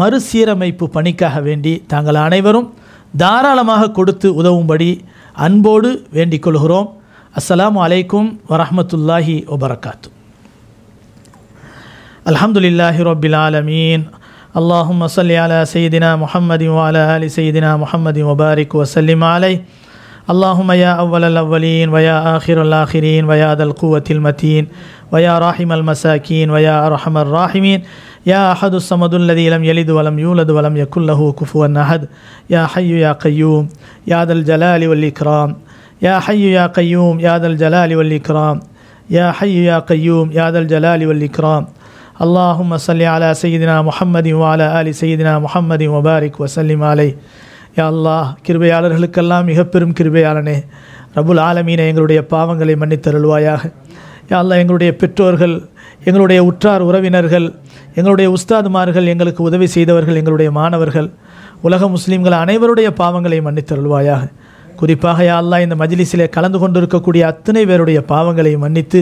S1: மறுசீரமைப்பு பணிக்காக வேண்டி தாங்கள் அனைவரும் தாராளமாக கொடுத்து உதவும்படி அன்போடு வேண்டிக் கொள்கிறோம் அஸ்லாம் அலைக்கும் வரமத்துல்லாஹி வபரகாத்து அலமதுல்லாஹி ரபில் ஆலமீன் அல்லாஹும் வசல்லி அலா முஹம்மதி வாலா அலி சயதினா முஹம்மதி முபாரிக் வசல்லிம் ஆலை اللهم يا أول الأولين ويا آخر الآخرين ويا ذا القوة المتين ويا راحم المساكين ويا أرحم الراحمين يا أحد الصمد الذي لم يلد ولم يولد ولم يكن له كفوا أحد يا حي يا قيوم يا ذا الجلال والإكرام يا حي يا قيوم يا ذا الجلال والإكرام يا حي يا قيوم يا ذا الجلال والإكرام اللهم صل على سيدنا محمد وعلى آل سيدنا محمد وبارك وسلم عليه யா கிருபையாளர்களுக்கெல்லாம் மிக பெரும் கிருபையாளனே ரபுல் ஆலமீனை எங்களுடைய பாவங்களை மன்னித்தருள்வாயாக யா அல்லா எங்களுடைய பெற்றோர்கள் எங்களுடைய உற்றார் உறவினர்கள் எங்களுடைய உஸ்தாதுமார்கள் எங்களுக்கு உதவி செய்தவர்கள் எங்களுடைய மாணவர்கள் உலக முஸ்லீம்கள் அனைவருடைய பாவங்களை மன்னித்தருள்வாயாக குறிப்பாக யா அல்லா இந்த மஜிலிசிலே கலந்து கொண்டிருக்கக்கூடிய அத்தனை பேருடைய பாவங்களையும் மன்னித்து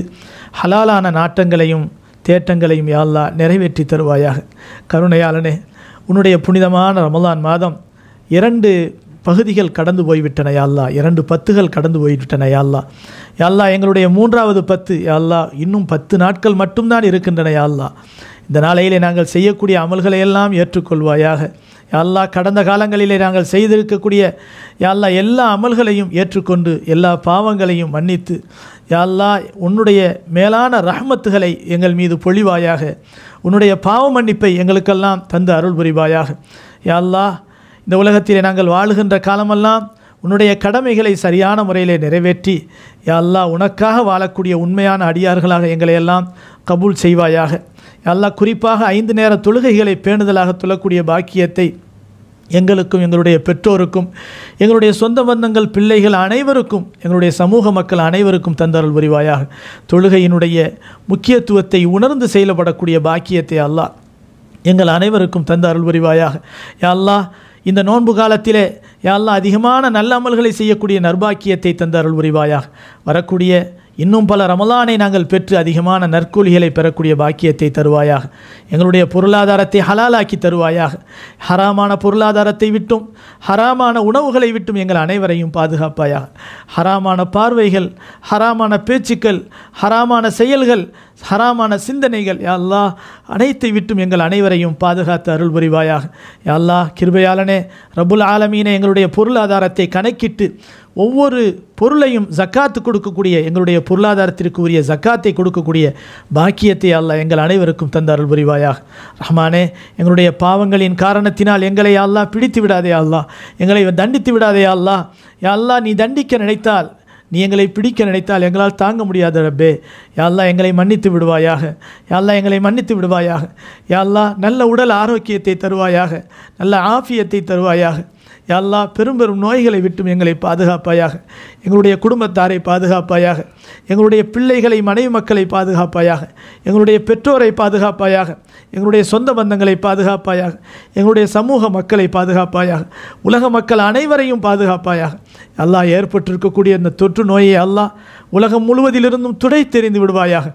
S1: ஹலாலான நாட்டங்களையும் தேட்டங்களையும் யாழ்லா நிறைவேற்றி தருவாயாக கருணையாளனே உன்னுடைய புனிதமான ரமலான் மாதம் இரண்டு பகுதிகள் கடந்து போய்விட்டன யாழ்லா இரண்டு பத்துகள் கடந்து போய்விட்டன யாழ்லா யாழ்லா எங்களுடைய மூன்றாவது பத்து யாழ்லா இன்னும் பத்து நாட்கள் மட்டும்தான் இருக்கின்றன யாழ்லா இந்த நாளையிலே நாங்கள் செய்யக்கூடிய அமல்களை எல்லாம் ஏற்றுக்கொள்வாயாக யாழ்லா கடந்த காலங்களிலே நாங்கள் செய்திருக்கக்கூடிய யாழ்லா எல்லா அமல்களையும் ஏற்றுக்கொண்டு எல்லா பாவங்களையும் மன்னித்து யாழ்லா உன்னுடைய மேலான ரஹமத்துகளை எங்கள் மீது பொழிவாயாக உன்னுடைய பாவ மன்னிப்பை எங்களுக்கெல்லாம் தந்து அருள் புரிவாயாக யாழ்லா இந்த உலகத்திலே நாங்கள் வாழுகின்ற காலமெல்லாம் உன்னுடைய கடமைகளை சரியான முறையிலே நிறைவேற்றி எல்லா உனக்காக வாழக்கூடிய உண்மையான அடியார்களாக எங்களை எல்லாம் கபூல் செய்வாயாக எல்லா குறிப்பாக ஐந்து நேர தொழுகைகளை பேணுதலாக தொழக்கூடிய பாக்கியத்தை எங்களுக்கும் எங்களுடைய பெற்றோருக்கும் எங்களுடைய சொந்த பந்தங்கள் பிள்ளைகள் அனைவருக்கும் எங்களுடைய சமூக மக்கள் அனைவருக்கும் தந்தரல் புரிவாயாக தொழுகையினுடைய முக்கியத்துவத்தை உணர்ந்து செயல்படக்கூடிய பாக்கியத்தை அல்லாஹ் எங்கள் அனைவருக்கும் தந்த அருள் புரிவாயாக அல்லா இந்த நோன்பு காலத்திலே யாரெல்லாம் அதிகமான நல்ல அமல்களை செய்யக்கூடிய நர்பாக்கியத்தை தந்தார்கள் உரிவாயாக வரக்கூடிய இன்னும் பல ரமலானை நாங்கள் பெற்று அதிகமான நற்கூலிகளை பெறக்கூடிய பாக்கியத்தை தருவாயாக எங்களுடைய பொருளாதாரத்தை ஹலாலாக்கி தருவாயாக ஹராமான பொருளாதாரத்தை விட்டும் ஹராமான உணவுகளை விட்டும் எங்கள் அனைவரையும் பாதுகாப்பாயாக ஹராமான பார்வைகள் ஹராமான பேச்சுக்கள் ஹராமான செயல்கள் ஹராமான சிந்தனைகள் யல்லா அனைத்தை விட்டும் எங்கள் அனைவரையும் பாதுகாத்து அருள் புரிவாயாக யல்லா கிருபையாளனே ரபுல் ஆலமீனே எங்களுடைய பொருளாதாரத்தை கணக்கிட்டு ஒவ்வொரு பொருளையும் ஜக்காத்து கொடுக்கக்கூடிய எங்களுடைய பொருளாதாரத்திற்கு உரிய ஜக்காத்தை கொடுக்கக்கூடிய பாக்கியத்தை அல்ல எங்கள் அனைவருக்கும் தந்தார்கள் புரிவாயாக ரஹ்மானே எங்களுடைய பாவங்களின் காரணத்தினால் எங்களை அல்லா பிடித்து விடாதே அல்லா எங்களை தண்டித்து விடாதே அல்லா அல்லா நீ தண்டிக்க நினைத்தால் நீ எங்களை பிடிக்க நினைத்தால் எங்களால் தாங்க முடியாத ரப்பே யாழ்லா எங்களை மன்னித்து விடுவாயாக யாழ்லா எங்களை மன்னித்து விடுவாயாக யாழ்லா நல்ல உடல் ஆரோக்கியத்தை தருவாயாக நல்ல ஆஃபியத்தை தருவாயாக எல்லா பெரும் பெரும் நோய்களை விட்டும் எங்களை பாதுகாப்பாயாக எங்களுடைய குடும்பத்தாரை பாதுகாப்பாயாக எங்களுடைய பிள்ளைகளை மனைவி மக்களை பாதுகாப்பாயாக எங்களுடைய பெற்றோரை பாதுகாப்பாயாக எங்களுடைய சொந்த பந்தங்களை பாதுகாப்பாயாக எங்களுடைய சமூக மக்களை பாதுகாப்பாயாக உலக மக்கள் அனைவரையும் பாதுகாப்பாயாக எல்லாம் ஏற்பட்டிருக்கக்கூடிய இந்த தொற்று நோயை அல்லாஹ் உலகம் முழுவதிலிருந்தும் துடை தெரிந்து விடுவாயாக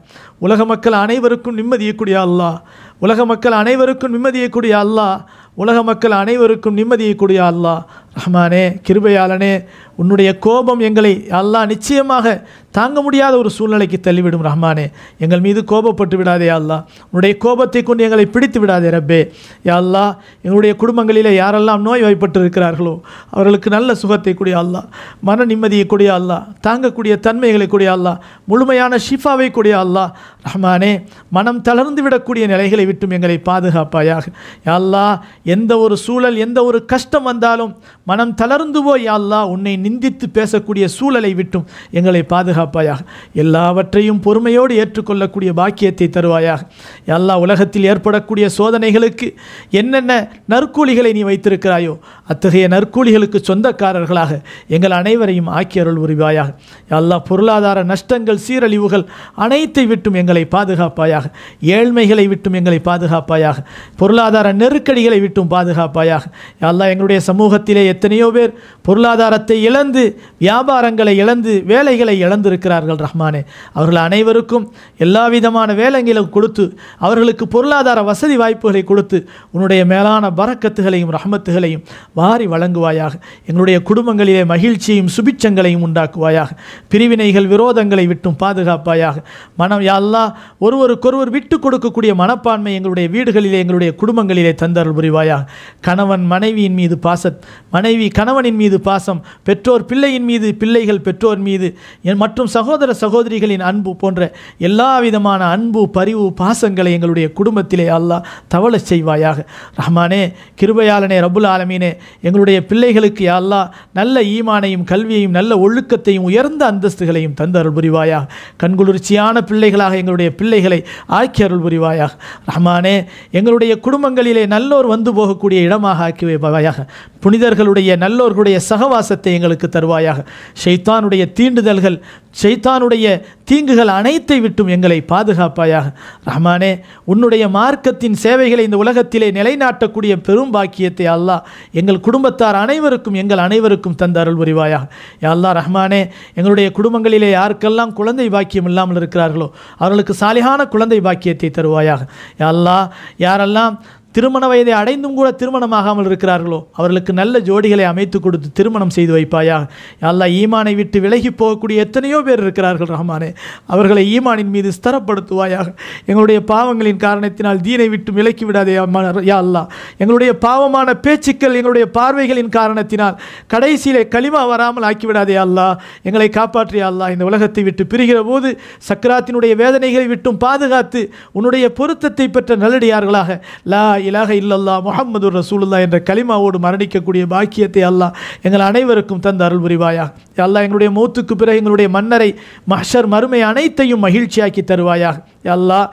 S1: உலக மக்கள் அனைவருக்கும் நிம்மதியக்கூடிய அல்லாஹ் உலக மக்கள் அனைவருக்கும் நிம்மதியக்கூடிய அல்லாஹ் உலக மக்கள் அனைவருக்கும் நிம்மதியை கூடிய அல்லாஹ் ரஹ்மானே கிருபையாளனே உன்னுடைய கோபம் எங்களை அல்லாஹ் நிச்சயமாக தாங்க முடியாத ஒரு சூழ்நிலைக்கு தள்ளிவிடும் ரஹ்மானே எங்கள் மீது கோபப்பட்டு விடாதே அல்லா உன்னுடைய கோபத்தை கொண்டு எங்களை பிடித்து விடாதே ரப்பே அல்லா எங்களுடைய குடும்பங்களில் யாரெல்லாம் நோய் வாய்ப்பட்டு இருக்கிறார்களோ அவர்களுக்கு நல்ல சுகத்தை கூடிய அல்லாஹ் மன நிம்மதியை கூடிய அல்லாஹ் தாங்கக்கூடிய தன்மைகளை கூடிய அல்லா முழுமையான ஷிஃபாவை கூடிய அல்லாஹ் ரஹ்மானே மனம் தளர்ந்து விடக்கூடிய நிலைகளை விட்டும் எங்களை பாதுகாப்பாயாக அல்லாஹ் எந்த ஒரு சூழல் எந்த ஒரு கஷ்டம் வந்தாலும் மனம் தளர்ந்து போய் அல்லா உன்னை நிந்தித்து பேசக்கூடிய சூழலை விட்டும் எங்களை பாதுகாப்பாயாக எல்லாவற்றையும் பொறுமையோடு ஏற்றுக்கொள்ளக்கூடிய பாக்கியத்தை தருவாயாக எல்லா உலகத்தில் ஏற்படக்கூடிய சோதனைகளுக்கு என்னென்ன நற்கூலிகளை நீ வைத்திருக்கிறாயோ அத்தகைய நற்கூலிகளுக்கு சொந்தக்காரர்களாக எங்கள் அனைவரையும் ஆக்கியருள் உரிவாயாக எல்லா பொருளாதார நஷ்டங்கள் சீரழிவுகள் அனைத்தை விட்டும் எங்களை பாதுகாப்பாயாக ஏழ்மைகளை விட்டும் எங்களை பாதுகாப்பாயாக பொருளாதார நெருக்கடிகளை விட்டும் பாதுகாப்பாயாக எல்லா எங்களுடைய சமூகத்திலே எத்தனையோ பேர் பொருளாதாரத்தை இழந்து வியாபாரங்களை இழந்து வேலைகளை இழந்திருக்கிறார்கள் ரஹ்மானே அவர்கள் அனைவருக்கும் எல்லா விதமான வேலைகளும் கொடுத்து அவர்களுக்கு பொருளாதார வசதி வாய்ப்புகளை கொடுத்து உன்னுடைய மேலான வரக்கத்துகளையும் ரஹமத்துகளையும் வாரி வழங்குவாயாக எங்களுடைய குடும்பங்களிலே மகிழ்ச்சியையும் சுபிச்சங்களையும் உண்டாக்குவாயாக பிரிவினைகள் விரோதங்களை விட்டும் பாதுகாப்பாயாக மனம் யாழ்லா ஒருவருக்கொருவர் விட்டு கொடுக்கக்கூடிய மனப்பான்மை எங்களுடைய வீடுகளிலே எங்களுடைய குடும்பங்களிலே தந்தருள் புரிவாயாக கணவன் மனைவியின் மீது பாசத் மனை மனைவி கணவனின் மீது பாசம் பெற்றோர் பிள்ளையின் மீது பிள்ளைகள் பெற்றோர் மீது மற்றும் சகோதர சகோதரிகளின் அன்பு போன்ற எல்லா விதமான அன்பு பரிவு பாசங்களை எங்களுடைய குடும்பத்திலே அல்லாஹ் தவளை செய்வாயாக ரஹ்மானே கிருபையாளனே ரபுல் ஆலமீனே எங்களுடைய பிள்ளைகளுக்கு அல்லா நல்ல ஈமானையும் கல்வியையும் நல்ல ஒழுக்கத்தையும் உயர்ந்த அந்தஸ்துகளையும் தந்து அருள் புரிவாயாக கண்குளிர்ச்சியான பிள்ளைகளாக எங்களுடைய பிள்ளைகளை ஆக்கி அருள் புரிவாயாக ரஹ்மானே எங்களுடைய குடும்பங்களிலே நல்லோர் வந்து போகக்கூடிய இடமாக ஆக்கி வைப்பாயாக புனிதர்களுடைய உங்களுடைய நல்லோர்களுடைய சகவாசத்தை எங்களுக்கு தருவாயாக ஷைத்தானுடைய தீண்டுதல்கள் ஷெய்தானுடைய தீங்குகள் அனைத்தை விட்டும் எங்களை பாதுகாப்பாயாக ரஹ்மானே உன்னுடைய மார்க்கத்தின் சேவைகளை இந்த உலகத்திலே நிலைநாட்டக்கூடிய பெரும் பாக்கியத்தை அல்லாஹ் எங்கள் குடும்பத்தார் அனைவருக்கும் எங்கள் அனைவருக்கும் தந்த அருள் புரிவாயாக அல்லா ரஹ்மானே எங்களுடைய குடும்பங்களிலே யாருக்கெல்லாம் குழந்தை பாக்கியம் இல்லாமல் இருக்கிறார்களோ அவர்களுக்கு சாலிகான குழந்தை பாக்கியத்தை தருவாயாக அல்லா யாரெல்லாம் திருமண வயதை அடைந்தும் கூட திருமணமாகாமல் இருக்கிறார்களோ அவர்களுக்கு நல்ல ஜோடிகளை அமைத்து கொடுத்து திருமணம் செய்து வைப்பாயா அல்லா ஈமானை விட்டு விலகி போகக்கூடிய எத்தனையோ பேர் இருக்கிறார்கள் ரஹ்மானே அவர்களை ஈமானின் மீது ஸ்தரப்படுத்துவாயாக எங்களுடைய பாவங்களின் காரணத்தினால் தீனை விட்டு விலக்கி விடாதே யா அல்லா எங்களுடைய பாவமான பேச்சுக்கள் எங்களுடைய பார்வைகளின் காரணத்தினால் கடைசியிலே களிமா வராமல் ஆக்கிவிடாதே அல்லா எங்களை காப்பாற்றிய அல்லா இந்த உலகத்தை விட்டு பிரிகிற போது சக்கராத்தினுடைய வேதனைகளை விட்டும் பாதுகாத்து உன்னுடைய பொருத்தத்தை பெற்ற நல்லடியார்களாக லா இலாக இல்லல்லா முகமது ரசூலுல்லா என்ற கலிமாவோடு மரணிக்கக்கூடிய பாக்கியத்தை அல்லாஹ் எங்கள் அனைவருக்கும் தந்த அருள் புரிவாயா அல்லாஹ் எங்களுடைய மூத்துக்கு பிறகு எங்களுடைய மன்னரை மஹர் மறுமை அனைத்தையும் மகிழ்ச்சியாக்கி தருவாயா அல்லாஹ்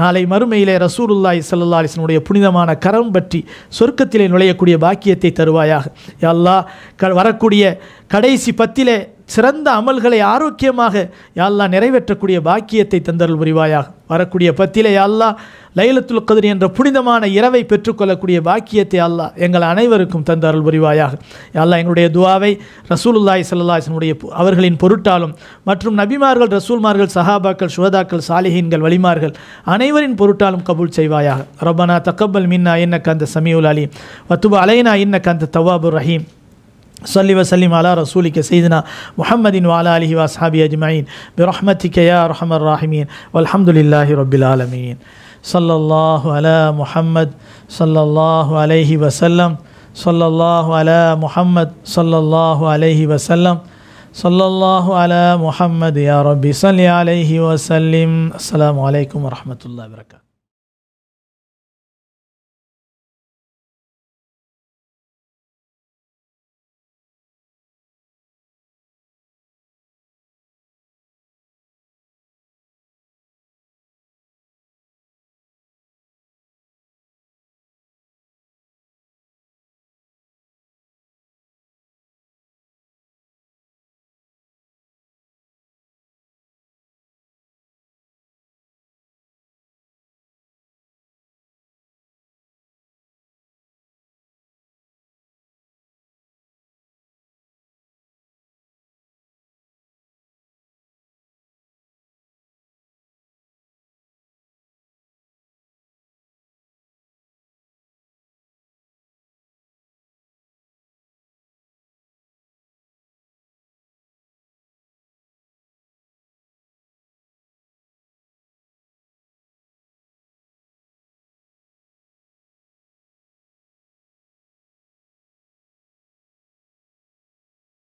S1: நாளை மறுமையிலே ரசூலுல்லாய் சல்லா அலிஸ்னுடைய புனிதமான கரம் பற்றி சொர்க்கத்திலே நுழையக்கூடிய பாக்கியத்தை தருவாயாக எல்லா க வரக்கூடிய கடைசி பத்திலே சிறந்த அமல்களை ஆரோக்கியமாக யாழ்லா நிறைவேற்றக்கூடிய பாக்கியத்தை தந்தருள் புரிவாயாக வரக்கூடிய பத்திலே யாழ்லா லைலத்துல் கதிரி என்ற புனிதமான இரவை பெற்றுக்கொள்ளக்கூடிய பாக்கியத்தை அல்லா எங்கள் அனைவருக்கும் தந்த அருள் புரிவாயாக அல்லா எங்களுடைய துவாவை ரசூலுல்லாய் சல்லாஹனுடைய அவர்களின் பொருட்டாலும் மற்றும் நபிமார்கள் ரசூல்மார்கள் சஹாபாக்கள் சுகதாக்கள் சாலிஹீன்கள் வலிமார்கள் அனைவரின் பொருட்டாலும் கபூல் செய்வாயாக ரபனா தக்கப்பல் மின்னா என்ன கந்த சமியுல் அலி வத்துபா அலைனா என்ன கந்த தவாபுர் ரஹீம் صل وسلم على رسولك سيدنا محمد وعلى آله وأصحابه أجمعين برحمتك يا أرحم الراحمين والحمد لله رب العالمين صلى الله على محمد صلى الله عليه وسلم صلى الله على محمد صلى الله عليه وسلم صلى الله على محمد يا ربي صل عليه وسلم السلام عليكم ورحمة الله وبركاته